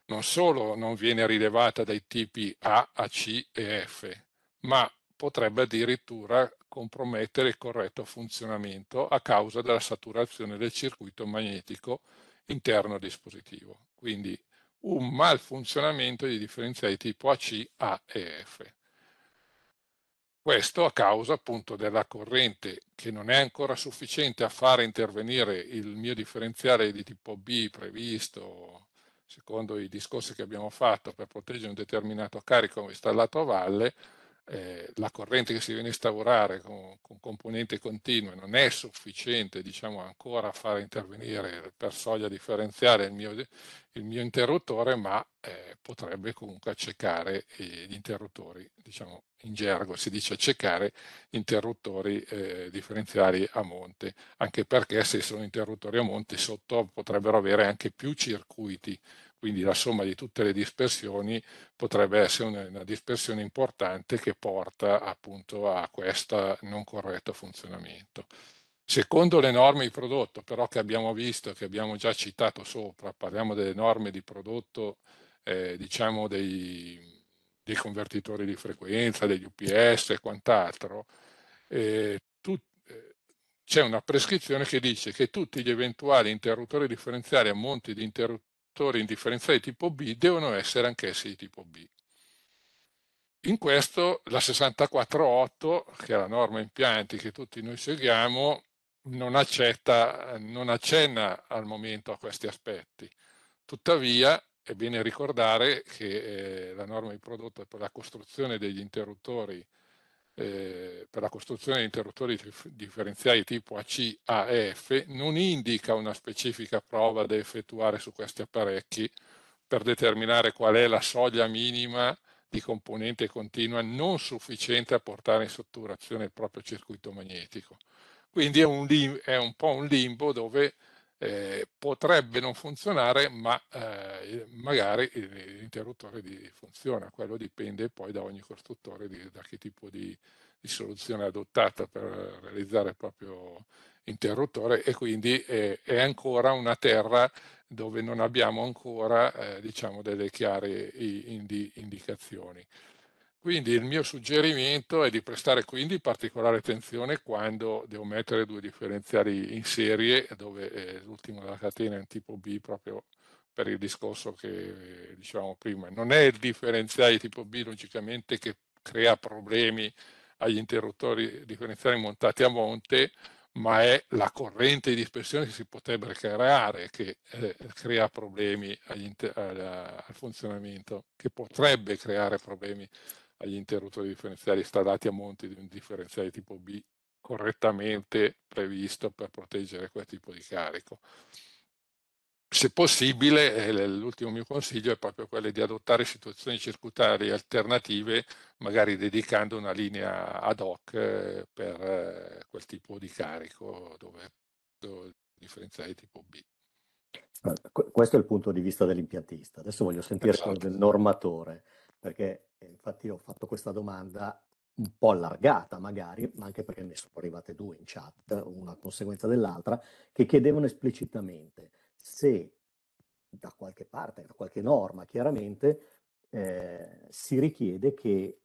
non solo non viene rilevata dai tipi A, AC e F, ma potrebbe addirittura compromettere il corretto funzionamento a causa della saturazione del circuito magnetico interno al dispositivo. Quindi un malfunzionamento di differenziali tipo AC, A e F. Questo a causa appunto della corrente che non è ancora sufficiente a fare intervenire il mio differenziale di tipo B previsto secondo i discorsi che abbiamo fatto per proteggere un determinato carico installato a valle, eh, la corrente che si viene a instaurare con, con componenti continue non è sufficiente diciamo, ancora a far intervenire per soglia differenziale il mio, il mio interruttore, ma eh, potrebbe comunque accecare eh, gli interruttori, diciamo in gergo si dice accecare interruttori eh, differenziali a monte, anche perché se sono interruttori a monte sotto potrebbero avere anche più circuiti quindi la somma di tutte le dispersioni potrebbe essere una, una dispersione importante che porta appunto a questo non corretto funzionamento. Secondo le norme di prodotto, però che abbiamo visto, che abbiamo già citato sopra, parliamo delle norme di prodotto, eh, diciamo dei, dei, convertitori di frequenza, degli UPS e quant'altro, eh, eh, c'è una prescrizione che dice che tutti gli eventuali interruttori differenziali a monti di, interruttori fattori indifferenziali tipo B devono essere anch'essi di tipo B. In questo la 64.8, che è la norma impianti che tutti noi seguiamo, non, accetta, non accenna al momento a questi aspetti. Tuttavia è bene ricordare che eh, la norma di prodotto per la costruzione degli interruttori eh, per la costruzione di interruttori differenziali tipo AC, AF non indica una specifica prova da effettuare su questi apparecchi per determinare qual è la soglia minima di componente continua non sufficiente a portare in sotturazione il proprio circuito magnetico. Quindi è un, è un po' un limbo dove eh, potrebbe non funzionare, ma eh, magari l'interruttore funziona. Quello dipende poi da ogni costruttore, di, da che tipo di, di, soluzione adottata per realizzare il proprio interruttore e quindi eh, è ancora una terra dove non abbiamo ancora eh, diciamo, delle chiare indi indicazioni. Quindi il mio suggerimento è di prestare quindi particolare attenzione quando devo mettere due differenziali in serie, dove eh, l'ultimo della catena è un tipo B proprio per il discorso che eh, dicevamo prima. Non è il differenziale tipo B logicamente che crea problemi agli interruttori differenziali montati a monte, ma è la corrente di dispersione che si potrebbe creare che eh, crea problemi al, al funzionamento, che potrebbe creare problemi agli interruttori differenziali stradati a monte di un differenziale tipo B correttamente previsto per proteggere quel tipo di carico. Se possibile, eh, l'ultimo mio consiglio è proprio quello di adottare situazioni circuitarie alternative, magari dedicando una linea ad hoc eh, per eh, quel tipo di carico dove, dove differenziale tipo B. Questo è il punto di vista dell'impiantista. Adesso voglio sentire esatto. quello del normatore, perché eh, infatti ho fatto questa domanda un po' allargata magari, ma anche perché ne sono arrivate due in chat, una conseguenza dell'altra, che chiedevano esplicitamente se da qualche parte, da qualche norma chiaramente, eh, si richiede che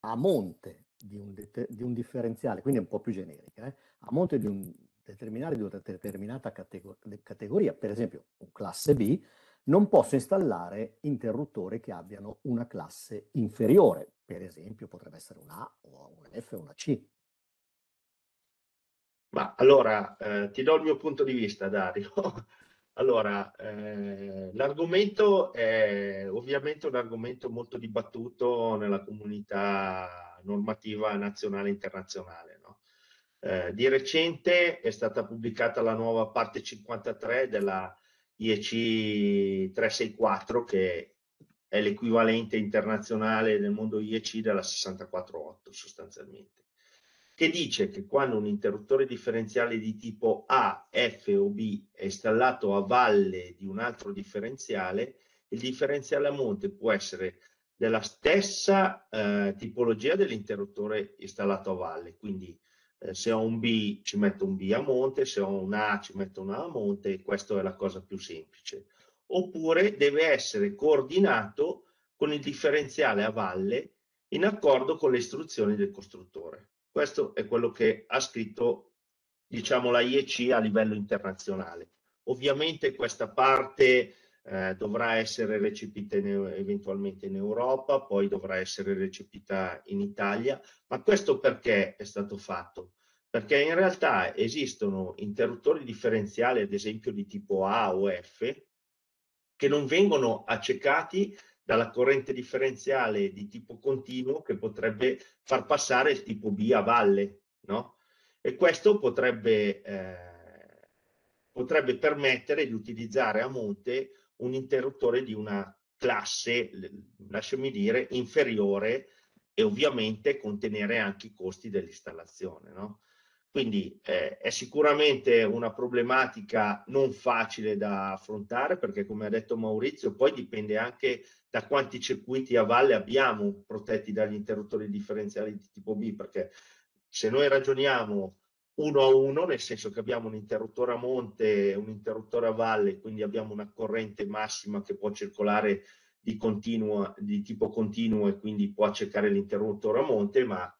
a monte di un, det- di un, differenziale, quindi è un po' più generica, eh, a monte di un determinare di una determinata catego- categoria, per esempio un classe B, non posso installare interruttori che abbiano una classe inferiore, per esempio potrebbe essere un A o un F o una C. Ma allora eh, ti do il mio punto di vista, Dario. <laughs> allora, eh, l'argomento è ovviamente un argomento molto dibattuto nella comunità normativa nazionale e internazionale. No? Eh, di recente è stata pubblicata la nuova parte 53 della IEC 364 che è l'equivalente internazionale del mondo IEC della 648 sostanzialmente, che dice che quando un interruttore differenziale di tipo A, F o B è installato a valle di un altro differenziale, il differenziale a monte può essere della stessa eh, tipologia dell'interruttore installato a valle, quindi eh, se ho un B ci metto un B a monte, se ho un A ci metto un A a monte e questa è la cosa più semplice. Oppure deve essere coordinato con il differenziale a valle in accordo con le istruzioni del costruttore. Questo è quello che ha scritto diciamo, la IEC a livello internazionale. Ovviamente questa parte eh, dovrà essere recepita in, eventualmente in Europa, poi dovrà essere recepita in Italia, ma questo perché è stato fatto? Perché in realtà esistono interruttori differenziali, ad esempio di tipo A o F, che non vengono accecati dalla corrente differenziale di tipo continuo che potrebbe far passare il tipo B a valle, no? E questo potrebbe, eh, potrebbe permettere di utilizzare a monte un interruttore di una classe, lasciami dire, inferiore e ovviamente contenere anche i costi dell'installazione. No? Quindi eh, è sicuramente una problematica non facile da affrontare perché come ha detto Maurizio poi dipende anche da quanti circuiti a valle abbiamo protetti dagli interruttori differenziali di tipo B perché se noi ragioniamo uno a uno, nel senso che abbiamo un interruttore a monte e un interruttore a valle, quindi abbiamo una corrente massima che può circolare di, continua, di tipo continuo e quindi può accecare l'interruttore a monte, ma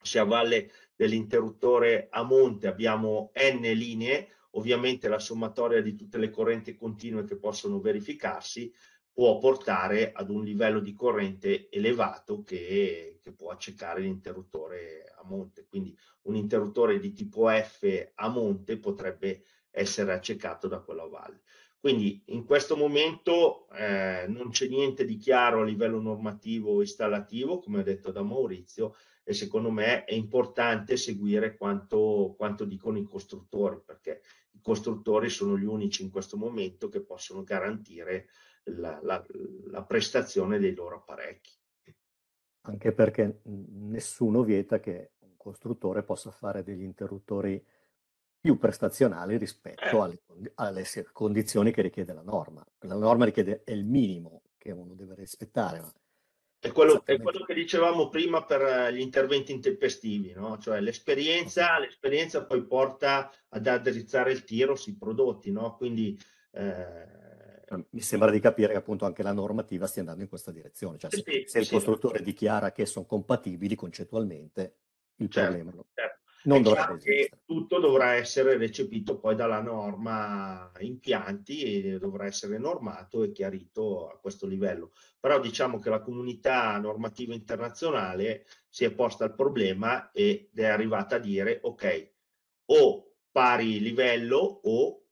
se a valle dell'interruttore a monte abbiamo n linee, ovviamente la sommatoria di tutte le correnti continue che possono verificarsi può portare ad un livello di corrente elevato che, che può accecare l'interruttore a monte, quindi un interruttore di tipo F a monte potrebbe essere accecato da quello a valle. Quindi in questo momento eh, non c'è niente di chiaro a livello normativo o installativo, come ho detto da Maurizio, e secondo me è importante seguire quanto, quanto dicono i costruttori, perché i costruttori sono gli unici in questo momento che possono garantire la, la, la prestazione dei loro apparecchi anche perché nessuno vieta che un costruttore possa fare degli interruttori più prestazionali rispetto eh. alle, alle condizioni che richiede la norma. La norma richiede è il minimo che uno deve rispettare. Ma... È quello, è quello, che dicevamo prima per eh, gli interventi intempestivi, no? cioè l'esperienza, esatto. l'esperienza poi porta ad addrizzare il tiro sui prodotti, no? quindi eh, Ehm, mi sembra di capire che appunto anche la normativa stia andando in questa direzione, cioè se, sì, se il sì, costruttore sì. dichiara che sono compatibili concettualmente, il certo, problema certo. non, dovrà diciamo esistere. Tutto dovrà essere recepito poi dalla norma impianti e dovrà essere normato e chiarito a questo livello. Però diciamo che la comunità normativa internazionale si è posta il problema ed è arrivata a dire ok, o pari livello o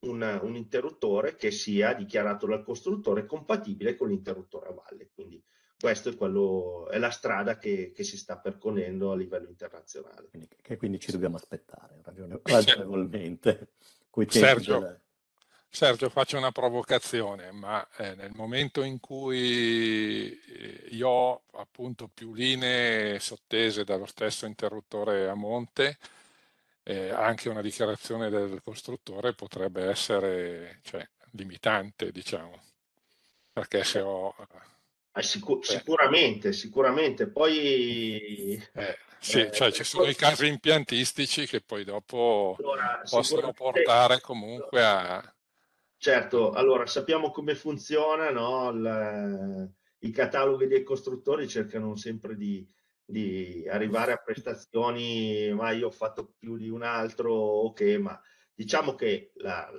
un, un, interruttore che sia dichiarato dal costruttore compatibile con l'interruttore a valle. Quindi questa è, è la strada che, che, si sta percorrendo a livello internazionale. Quindi, che quindi ci dobbiamo aspettare ragionevolmente. Sergio, della... Sergio, faccio una provocazione, ma eh, nel momento in cui eh, io ho appunto più linee sottese dallo stesso interruttore a monte, eh, anche una dichiarazione del costruttore potrebbe essere cioè, limitante, diciamo, perché se ho... Eh, sicur- sicuramente, sicuramente, poi... Eh, eh sì, eh, cioè ci sono poi... i casi impiantistici che poi dopo allora, possono portare comunque a... Certo, allora sappiamo come funziona, no? Il, I cataloghi dei costruttori cercano sempre di, di arrivare a prestazioni, ma io ho fatto più di un altro, ok, ma diciamo che la,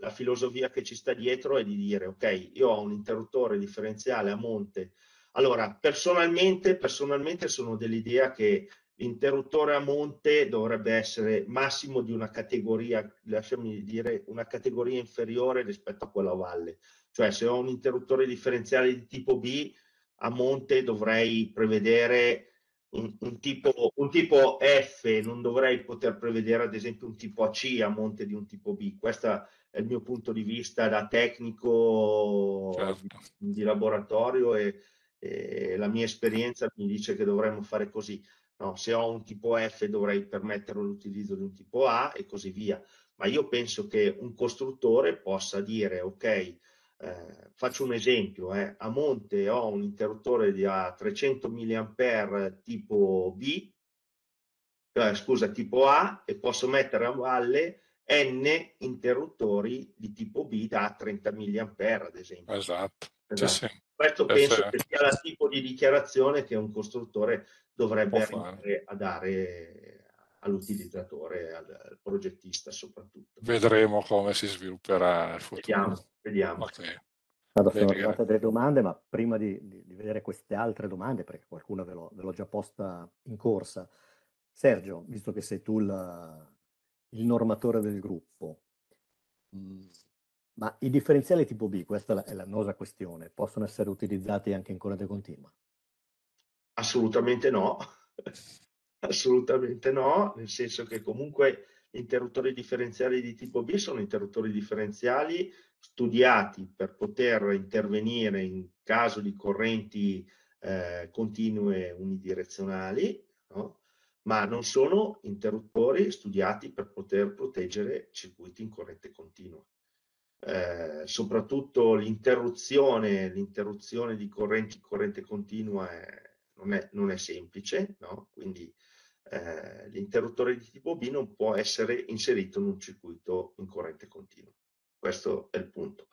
la filosofia che ci sta dietro è di dire, ok, io ho un interruttore differenziale a monte. Allora, personalmente, personalmente sono dell'idea che l'interruttore a monte dovrebbe essere massimo di una categoria, lasciami dire, una categoria inferiore rispetto a quella a valle. Cioè, se ho un interruttore differenziale di tipo B, a monte dovrei prevedere un, un, tipo, un, tipo, F, non dovrei poter prevedere ad esempio un tipo AC a monte di un tipo B. Questo è il mio punto di vista da tecnico certo. di laboratorio e, e, la mia esperienza mi dice che dovremmo fare così. No, se ho un tipo F dovrei permettere l'utilizzo di un tipo A e così via. Ma io penso che un costruttore possa dire ok, eh, faccio un esempio, eh, a monte ho un interruttore a 300 mA tipo B, eh, scusa, tipo A e posso mettere a valle N interruttori di tipo B da 30 mA, ad esempio. Esatto. esatto. Sì, sì. Questo penso Perfetto. che sia il tipo di dichiarazione che un costruttore dovrebbe a dare all'utilizzatore, al, al, progettista soprattutto. Vedremo come si svilupperà il futuro. Vediamo, vediamo. Okay. Vado, sono arrivate delle domande, ma prima di, di, di, vedere queste altre domande, perché qualcuno ve l'ho, già posta in corsa, Sergio, visto che sei tu la, il normatore del gruppo, mm, ma i differenziali tipo B, questa è la l'annosa questione, possono essere utilizzati anche in corrente continua? Assolutamente no. <laughs> Assolutamente no, nel senso che comunque gli interruttori differenziali di tipo B sono interruttori differenziali studiati per poter intervenire in caso di correnti eh, continue unidirezionali, no? ma non sono interruttori studiati per poter proteggere circuiti in corrente continua. Eh, soprattutto l'interruzione, l'interruzione di correnti in corrente continua è, non, è, non, è, semplice, no? quindi eh, l'interruttore di tipo B non può essere inserito in un circuito in corrente continua. Questo è il punto.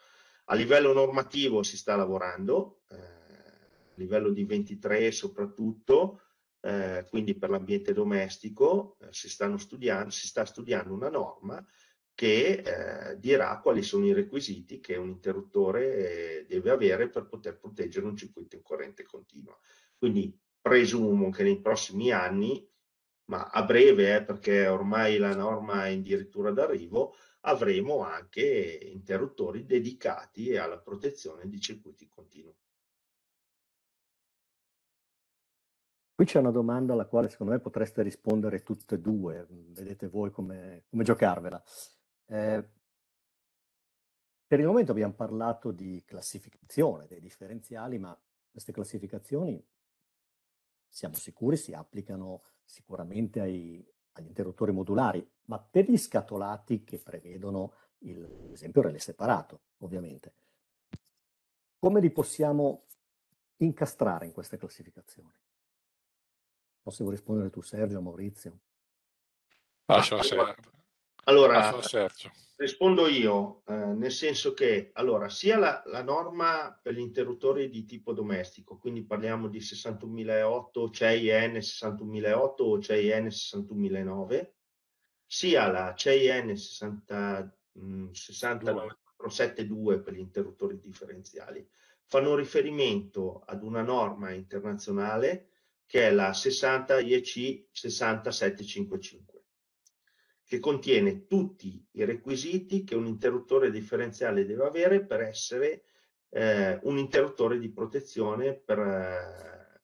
A livello normativo si sta lavorando, eh, a livello di 23 soprattutto, eh, quindi per l'ambiente domestico eh, si, studiando, si, sta studiando una norma che eh, dirà quali sono i requisiti che un interruttore deve avere per poter proteggere un circuito in corrente continua. Quindi presumo che nei prossimi anni ma a breve, eh, perché ormai la norma è addirittura d'arrivo, avremo anche interruttori dedicati alla protezione di circuiti continui. Qui c'è una domanda alla quale secondo me potreste rispondere tutte e due, mm, vedete voi come, come giocarvela. Eh, per il momento abbiamo parlato di classificazione dei differenziali, ma queste classificazioni siamo sicuri si applicano sicuramente ai, agli interruttori modulari, ma per gli scatolati che prevedono, il, ad relè separato, ovviamente. Come li possiamo incastrare in queste classificazioni? Non se vuoi rispondere tu, Sergio, Maurizio. Lascia, ah, se... Allora, rispondo io, eh, nel senso che allora, sia la, la, norma per gli interruttori di tipo domestico, quindi parliamo di 61.008, CEIN 61.008 o CEIN 61.009, sia la CEIN 6472 mm, per gli interruttori differenziali, fanno riferimento ad una norma internazionale che è la 60 IEC 60755 che contiene tutti i requisiti che un interruttore differenziale deve avere per essere eh, un interruttore di protezione per eh,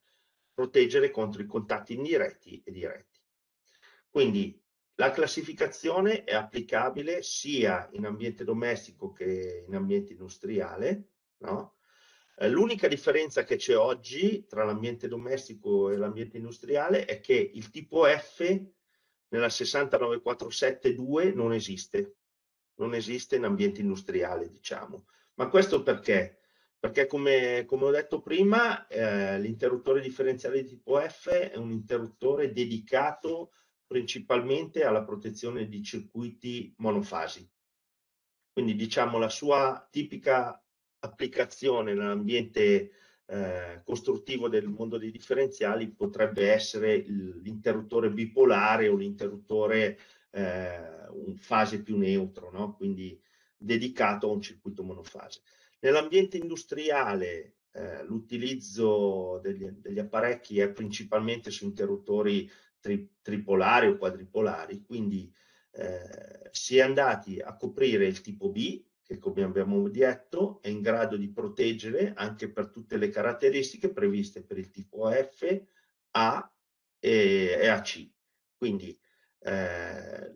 proteggere contro i contatti indiretti e diretti. Quindi la classificazione è applicabile sia in ambiente domestico che in ambiente industriale, no? Eh, l'unica differenza che c'è oggi tra l'ambiente domestico e l'ambiente industriale è che il tipo F nella 69472 non esiste, non esiste in ambiente industriale, diciamo. Ma questo perché? Perché come, come ho detto prima, eh, l'interruttore differenziale di tipo F è un interruttore dedicato principalmente alla protezione di circuiti monofasi. Quindi diciamo la sua tipica applicazione nell'ambiente eh, costruttivo del mondo dei differenziali potrebbe essere l'interruttore bipolare o l'interruttore eh, in fase più neutro, no? quindi dedicato a un circuito monofase. Nell'ambiente industriale eh, l'utilizzo degli, degli, apparecchi è principalmente su interruttori tri, tripolari o quadripolari, quindi eh, si è andati a coprire il tipo B, che come abbiamo detto è in grado di proteggere anche per tutte le caratteristiche previste per il tipo F, A e, e AC. Quindi eh,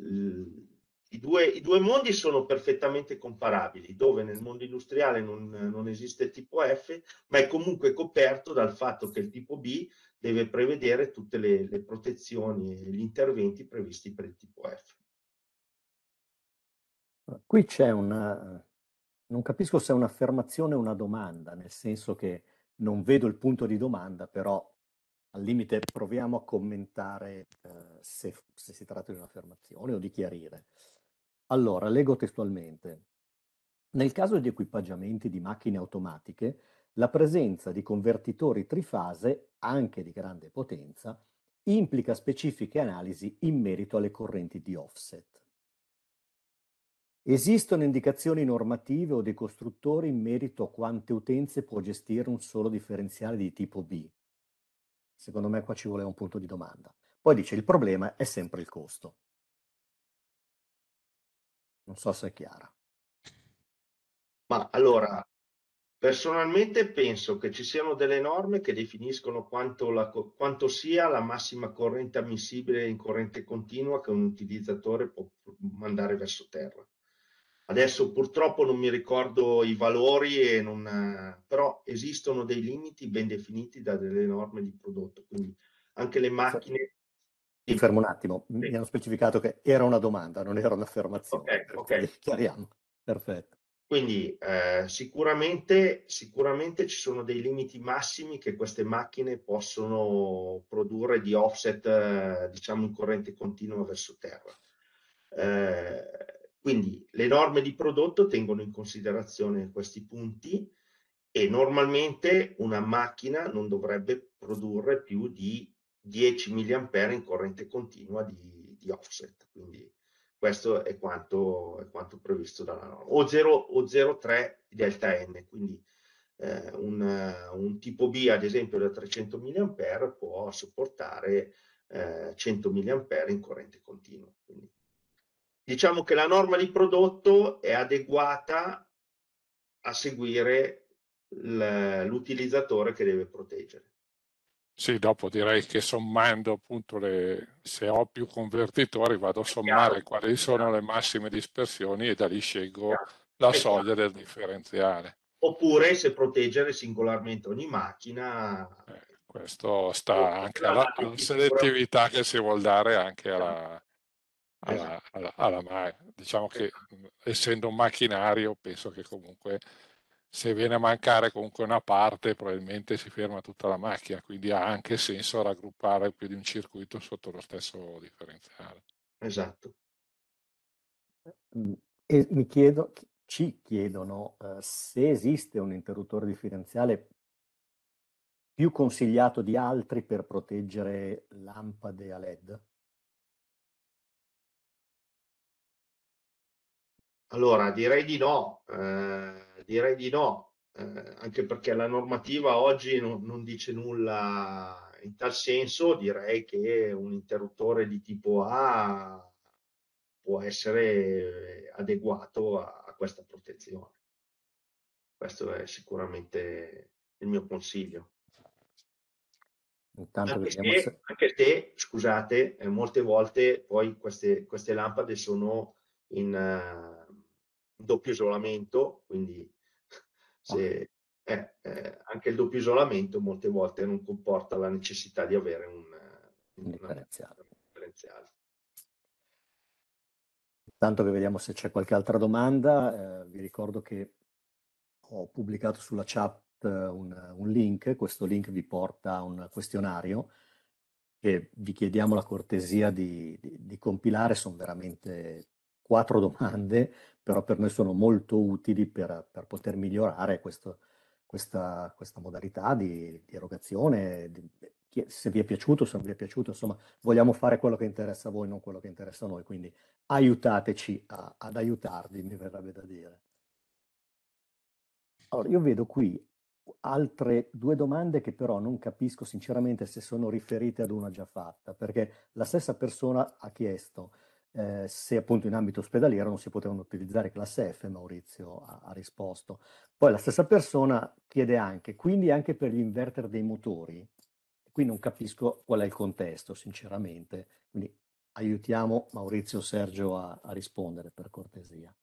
i, due, i, due, mondi sono perfettamente comparabili, dove nel mondo industriale non, non esiste il tipo F, ma è comunque coperto dal fatto che il tipo B deve prevedere tutte le, le protezioni e gli interventi previsti per il tipo F. Qui c'è una, eh, non capisco se è un'affermazione o una domanda, nel senso che non vedo il punto di domanda, però al limite proviamo a commentare eh, se, se, si tratta di un'affermazione o di chiarire. Allora, leggo testualmente. Nel caso di equipaggiamenti di macchine automatiche, la presenza di convertitori trifase, anche di grande potenza, implica specifiche analisi in merito alle correnti di offset. Esistono indicazioni normative o dei costruttori in merito a quante utenze può gestire un solo differenziale di tipo B? Secondo me qua ci vuole un punto di domanda. Poi dice il problema è sempre il costo. Non so se è chiara. Ma allora, personalmente penso che ci siano delle norme che definiscono quanto, la, quanto sia la massima corrente ammissibile in corrente continua che un utilizzatore può mandare verso terra. Adesso purtroppo non mi ricordo i valori, e non, eh, però esistono dei limiti ben definiti da delle norme di prodotto, quindi anche le macchine... Mi fermo un attimo, sì. mi hanno specificato che era una domanda, non era un'affermazione. Ok, ok. Chiariamo, perfetto. Quindi eh, sicuramente, sicuramente ci sono dei limiti massimi che queste macchine possono produrre di offset, eh, diciamo, in corrente continua verso terra. Eh, quindi le norme di prodotto tengono in considerazione questi punti e normalmente una macchina non dovrebbe produrre più di 10 mA in corrente continua di, di offset. Quindi questo è quanto, è quanto, previsto dalla norma. O 0,3 delta N, quindi eh, un, un, tipo B ad esempio da 300 mA può sopportare eh, 100 mA in corrente continua. Quindi Diciamo che la norma di prodotto è adeguata a seguire l'utilizzatore che deve proteggere. Sì, dopo direi che sommando appunto le, se ho più convertitori vado a sommare quali sono le massime dispersioni e da lì scelgo la soglia del differenziale. Oppure se proteggere singolarmente ogni macchina. Eh, questo sta anche alla, alla selettività che si vuol dare anche alla, alla, alla, alla mare. Diciamo che mhmm, essendo un macchinario, penso che comunque se viene a mancare comunque una parte, probabilmente si ferma tutta la macchina, quindi ha anche senso raggruppare più di un circuito sotto lo stesso differenziale. Esatto. Mhmm, e mi chiedo, ci chiedono eh, se esiste un interruttore differenziale più consigliato di altri per proteggere lampade a LED. Allora, direi di no, eh, direi di no, eh, anche perché la normativa oggi non, non, dice nulla in tal senso, direi che un interruttore di tipo A può essere adeguato a, a questa protezione. Questo è sicuramente il mio consiglio. Anche se, anche, se, scusate, eh, molte volte poi queste, queste lampade sono in... Uh, doppio isolamento, quindi se, eh, eh, anche il doppio isolamento molte volte non comporta la necessità di avere un, un differenziale. differenziale. Tanto che vediamo se c'è qualche altra domanda, eh, vi ricordo che ho pubblicato sulla chat un, un, link, questo link vi porta a un questionario che vi chiediamo la cortesia di, di, di compilare, sono veramente quattro domande, però per noi sono molto utili per, per poter migliorare questo, questa, questa, modalità di, di erogazione. Di, se vi è piaciuto, se non vi è piaciuto, insomma, vogliamo fare quello che interessa a voi, non quello che interessa a noi, quindi aiutateci a, ad aiutarvi, mi verrebbe da dire. Allora, io vedo qui altre due domande che però non capisco sinceramente se sono riferite ad una già fatta, perché la stessa persona ha chiesto eh, se appunto in ambito ospedaliero non si potevano utilizzare classe F, Maurizio ha, ha, risposto. Poi la stessa persona chiede anche, quindi anche per gli inverter dei motori, qui non capisco qual è il contesto sinceramente, quindi aiutiamo Maurizio Sergio a, a rispondere per cortesia.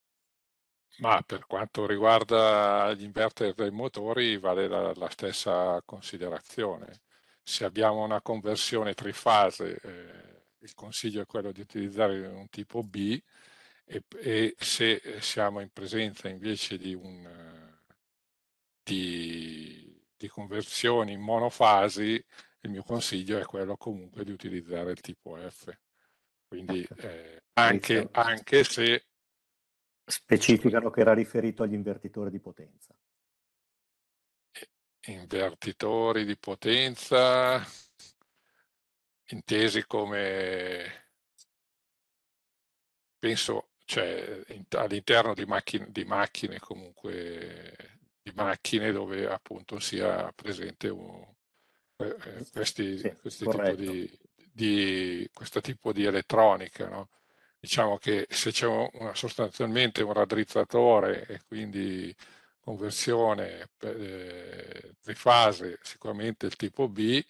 Ma per quanto riguarda gli inverter dei motori vale la, la stessa considerazione. Se abbiamo una conversione trifase eh, il consiglio è quello di utilizzare un tipo B e, e se eh, siamo in presenza invece di, un, eh, di, di conversioni in monofasi, il mio consiglio è quello comunque di utilizzare il tipo F. Quindi eh, anche, anche se... Specificano che era riferito agli invertitori di potenza. Eh, invertitori di potenza, intesi come, penso, cioè, all'interno di, di macchine, comunque, di macchine dove appunto sia presente un, eh, questi, sì, questi tipo di, di, questo tipo di elettronica. No? Diciamo che se c'è sostanzialmente un raddrizzatore e quindi conversione eh, fase sicuramente il tipo B,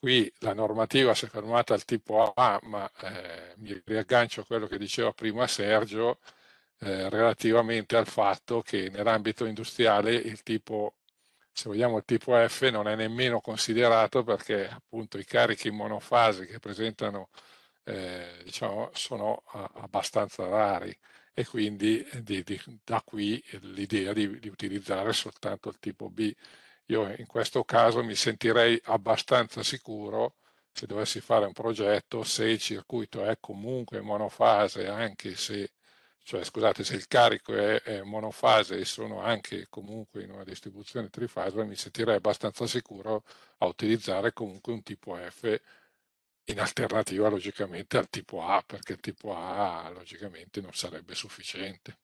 Qui la normativa si è fermata al tipo A, ma eh, mi riaggancio a quello che diceva prima Sergio eh, relativamente al fatto che nell'ambito industriale il tipo, se vogliamo il tipo F, non è nemmeno considerato perché appunto i carichi monofasi che presentano eh, diciamo, sono eh, abbastanza rari e quindi di, di, da qui l'idea di, di utilizzare soltanto il tipo B io in questo caso mi sentirei abbastanza sicuro se dovessi fare un progetto, se il circuito è comunque monofase, anche se, cioè scusate, se il carico è, è monofase e sono anche comunque in una distribuzione trifase, mi sentirei abbastanza sicuro a utilizzare comunque un tipo F in alternativa logicamente al tipo A, perché il tipo A logicamente non sarebbe sufficiente.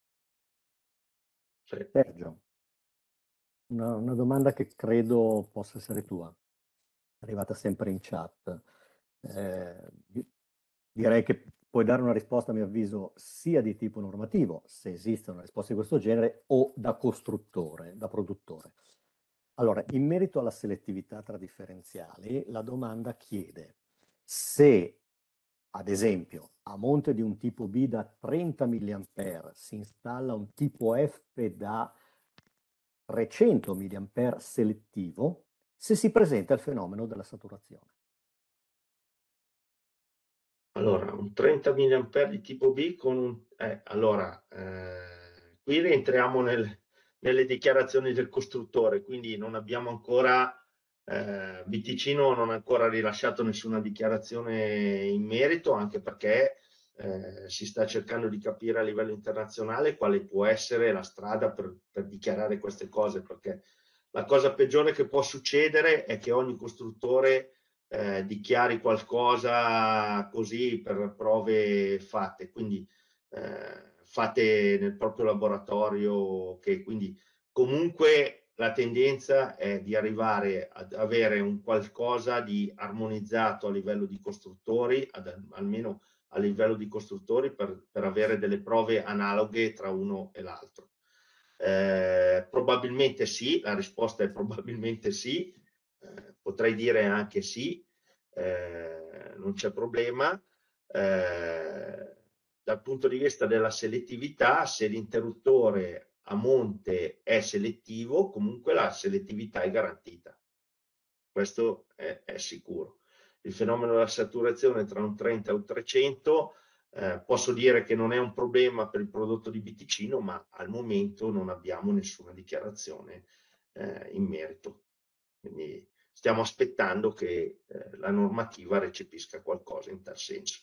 Sergio una, una domanda che credo possa essere tua, arrivata sempre in chat. Eh, direi che puoi dare una risposta, a mio avviso, sia di tipo normativo, se esistono risposte di questo genere, o da costruttore, da produttore. Allora, in merito alla selettività tra differenziali, la domanda chiede se, ad esempio, a monte di un tipo B da 30 mA si installa un tipo F da 300 mA selettivo se si presenta il fenomeno della saturazione? Allora, un 30 mA di tipo B con un... Eh, allora, eh, qui rientriamo nel, nelle dichiarazioni del costruttore, quindi non abbiamo ancora... Eh, Bitticino non ha ancora rilasciato nessuna dichiarazione in merito, anche perché eh, si sta cercando di capire a livello internazionale quale può essere la strada per, per dichiarare queste cose, perché la cosa peggiore che può succedere è che ogni costruttore eh, dichiari qualcosa così per prove fatte, quindi eh, fatte nel proprio laboratorio, che quindi comunque la tendenza è di arrivare ad avere un qualcosa di armonizzato a livello di costruttori, ad, almeno a livello di costruttori per, per avere delle prove analoghe tra uno e l'altro. Eh, probabilmente sì, la risposta è probabilmente sì, eh, potrei dire anche sì, eh, non c'è problema. Eh, dal punto di vista della selettività, se l'interruttore a monte è selettivo, comunque la selettività è garantita. Questo è, è sicuro il fenomeno della saturazione tra un 30 e un 300, eh, posso dire che non è un problema per il prodotto di Biticino, ma al momento non abbiamo nessuna dichiarazione eh, in merito. Quindi stiamo aspettando che eh, la normativa recepisca qualcosa in tal senso.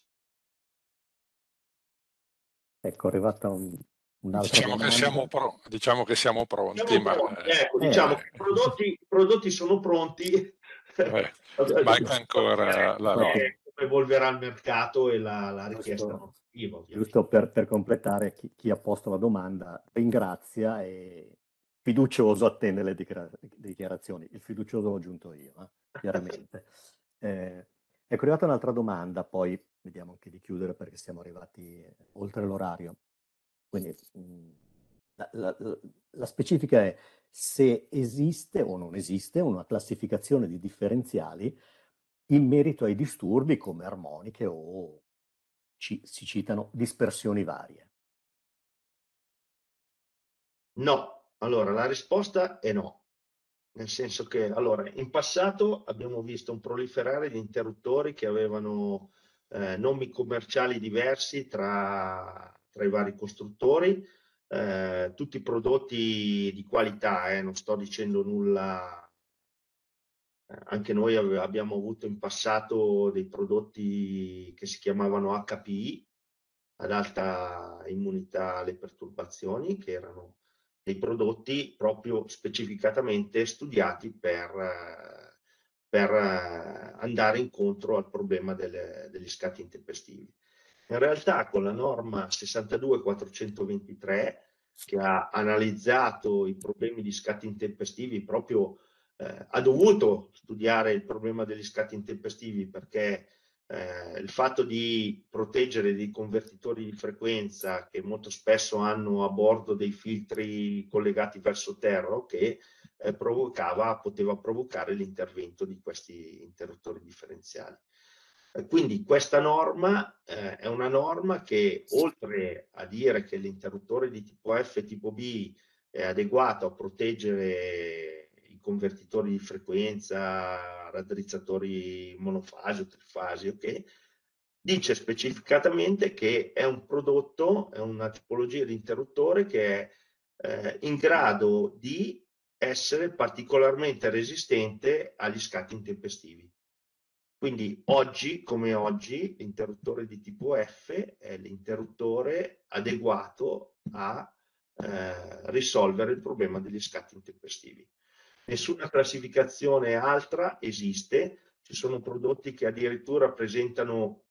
Ecco, è arrivata un, Diciamo che, siamo pro, diciamo che siamo pronti. Siamo ma... pronti eh, ecco, eh. diciamo i prodotti, prodotti, sono pronti, eh, manca ancora la Come evolverà il mercato e la, la richiesta giusto, motivo, giusto per, per completare chi, chi, ha posto la domanda ringrazia e fiducioso attende le dichiarazioni il fiducioso l'ho aggiunto io eh, chiaramente <laughs> eh, ecco, è arrivata un'altra domanda poi vediamo anche di chiudere perché siamo arrivati oltre l'orario quindi mh, mm, la, la, specifica è se esiste o non esiste una classificazione di differenziali in merito ai disturbi come armoniche o ci, si citano dispersioni varie. No, allora la risposta è no, nel senso che allora, in passato abbiamo visto un proliferare di interruttori che avevano eh, nomi commerciali diversi tra, tra i vari costruttori eh, tutti prodotti di qualità, eh, non sto dicendo nulla, eh, anche noi abbiamo avuto in passato dei prodotti che si chiamavano HPI, ad alta immunità alle perturbazioni, che erano dei prodotti proprio specificatamente studiati per, per eh, andare incontro al problema delle, degli scatti intempestivi. In realtà con la norma 62423 che ha analizzato i problemi di scatti intempestivi proprio eh, ha dovuto studiare il problema degli scatti intempestivi perché eh, il fatto di proteggere dei convertitori di frequenza che molto spesso hanno a bordo dei filtri collegati verso terra che eh, provocava, poteva provocare l'intervento di questi interruttori differenziali. Quindi questa norma eh, è una norma che oltre a dire che l'interruttore di tipo F e tipo B è adeguato a proteggere i convertitori di frequenza, raddrizzatori monofasi o trifasi, ok? Dice specificatamente che è un prodotto, è una tipologia di interruttore che è eh, in grado di essere particolarmente resistente agli scatti intempestivi. Quindi oggi, come oggi, l'interruttore di tipo F è l'interruttore adeguato a eh, risolvere il problema degli scatti intempestivi. Nessuna classificazione altra esiste, ci sono prodotti che addirittura presentano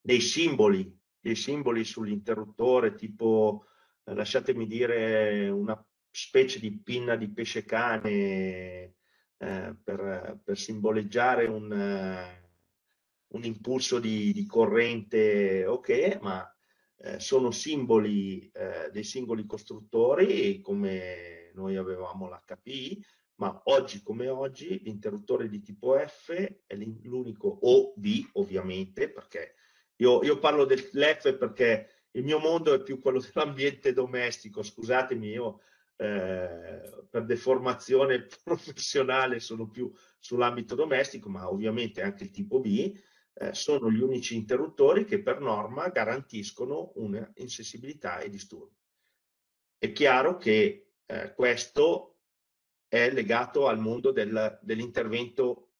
dei simboli, dei simboli sull'interruttore, tipo, eh, lasciatemi dire, una specie di pinna di pesce cane, eh, per, per, simboleggiare un, uh, un impulso di, di, corrente, ok, ma eh, sono simboli eh, dei singoli costruttori come noi avevamo l'HPI, ma oggi come oggi l'interruttore di tipo F è l'unico o B ovviamente, perché io, io parlo dell'F perché il mio mondo è più quello <laughs> dell'ambiente domestico, scusatemi, io eh, per deformazione <laughs> professionale sono più sull'ambito domestico, ma ovviamente anche il tipo B, eh, sono gli unici interruttori che per norma garantiscono un'insensibilità ai disturbi. È chiaro che eh, questo è legato al mondo del, dell'intervento,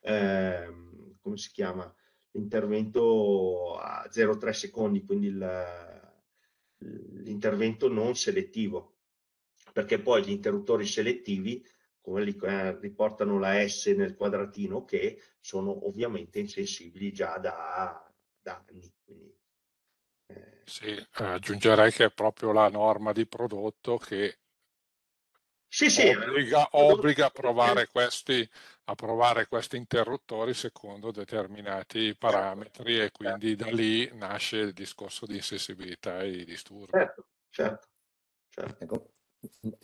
ehm, come si chiama? L'intervento a 0,3 secondi, quindi l'intervento non selettivo, perché poi gli interruttori selettivi, quelli che eh, riportano la S nel quadratino che, sono ovviamente insensibili già da, da anni. Quindi, eh. Sì, aggiungerei che è proprio la norma di prodotto che sì, sì, obbliga, obbliga a, provare questi, a, provare questi, interruttori secondo determinati parametri certo, e quindi certo. da lì nasce il discorso di insensibilità e di disturbi. Certo, certo. certo. Ecco, in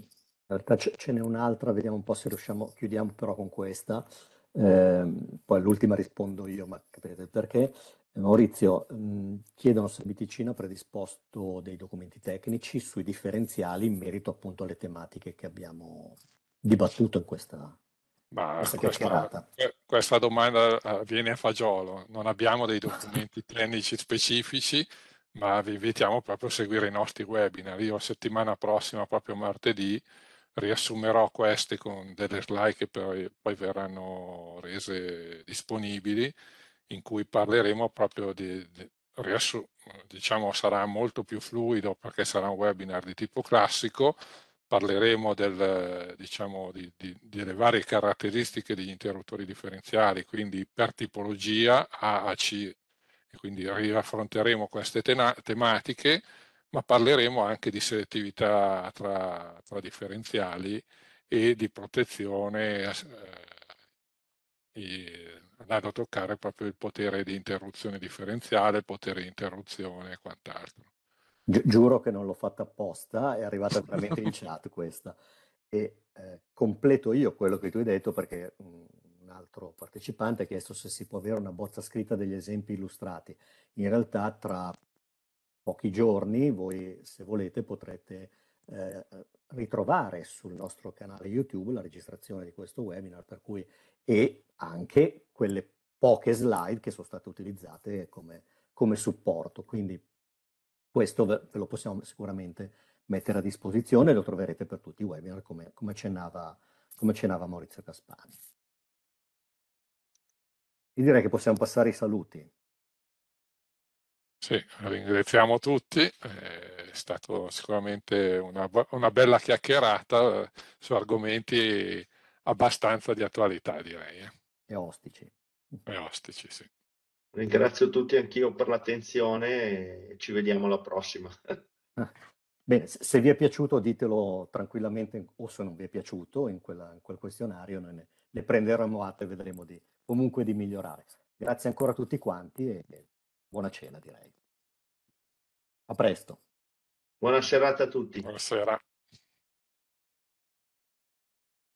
realtà ce n'è un'altra, vediamo un po' se riusciamo, chiudiamo però con questa, eh, poi l'ultima rispondo io, ma capirete perché. Eh, Maurizio, mh, mm, chiedono se Biticino ha predisposto dei documenti tecnici sui differenziali in merito appunto alle tematiche che abbiamo dibattuto in questa, ma questa, questa, questa domanda eh, viene a fagiolo, non abbiamo dei documenti tecnici specifici, ma vi invitiamo proprio a seguire i nostri webinar. Io settimana prossima, proprio martedì, riassumerò questi con delle slide che poi, verranno rese disponibili, in cui parleremo proprio di, di diciamo sarà molto più fluido perché sarà un webinar di tipo classico, parleremo del, diciamo, di, di, delle varie caratteristiche degli interruttori differenziali, quindi per tipologia A, AC quindi riaffronteremo queste tematiche, ma parleremo anche di selettività tra, tra differenziali e di protezione eh, andando a toccare proprio il potere di interruzione differenziale, potere di interruzione e quant'altro. Gi- giuro che non l'ho fatta apposta, è arrivata <laughs> veramente in chat questa. E eh, completo io quello che tu hai detto perché mh, mm, altro partecipante ha chiesto se si può avere una bozza scritta degli esempi illustrati. In realtà tra pochi giorni voi, se volete, potrete eh, ritrovare sul nostro canale YouTube la registrazione di questo webinar per cui, e anche quelle poche slide che sono state utilizzate come, come supporto. Quindi questo ve, ve lo possiamo sicuramente mettere a disposizione, lo troverete per tutti i webinar come, come accennava come accennava Maurizio Caspani. Io direi che possiamo passare i saluti. Sì, ringraziamo tutti, eh, è stata sicuramente una, una bella chiacchierata eh, su argomenti abbastanza di attualità direi. Eh. E ostici. E ostici, sì. Ringrazio tutti anch'io per l'attenzione e ci vediamo alla prossima. Ah, bene, se vi è piaciuto ditelo tranquillamente o se non vi è piaciuto in, quella, in quel questionario, noi ne, ne prenderemo atto e vedremo di, comunque di migliorare. Grazie ancora a tutti quanti e buona cena direi. A presto. Buona serata a tutti. Buonasera.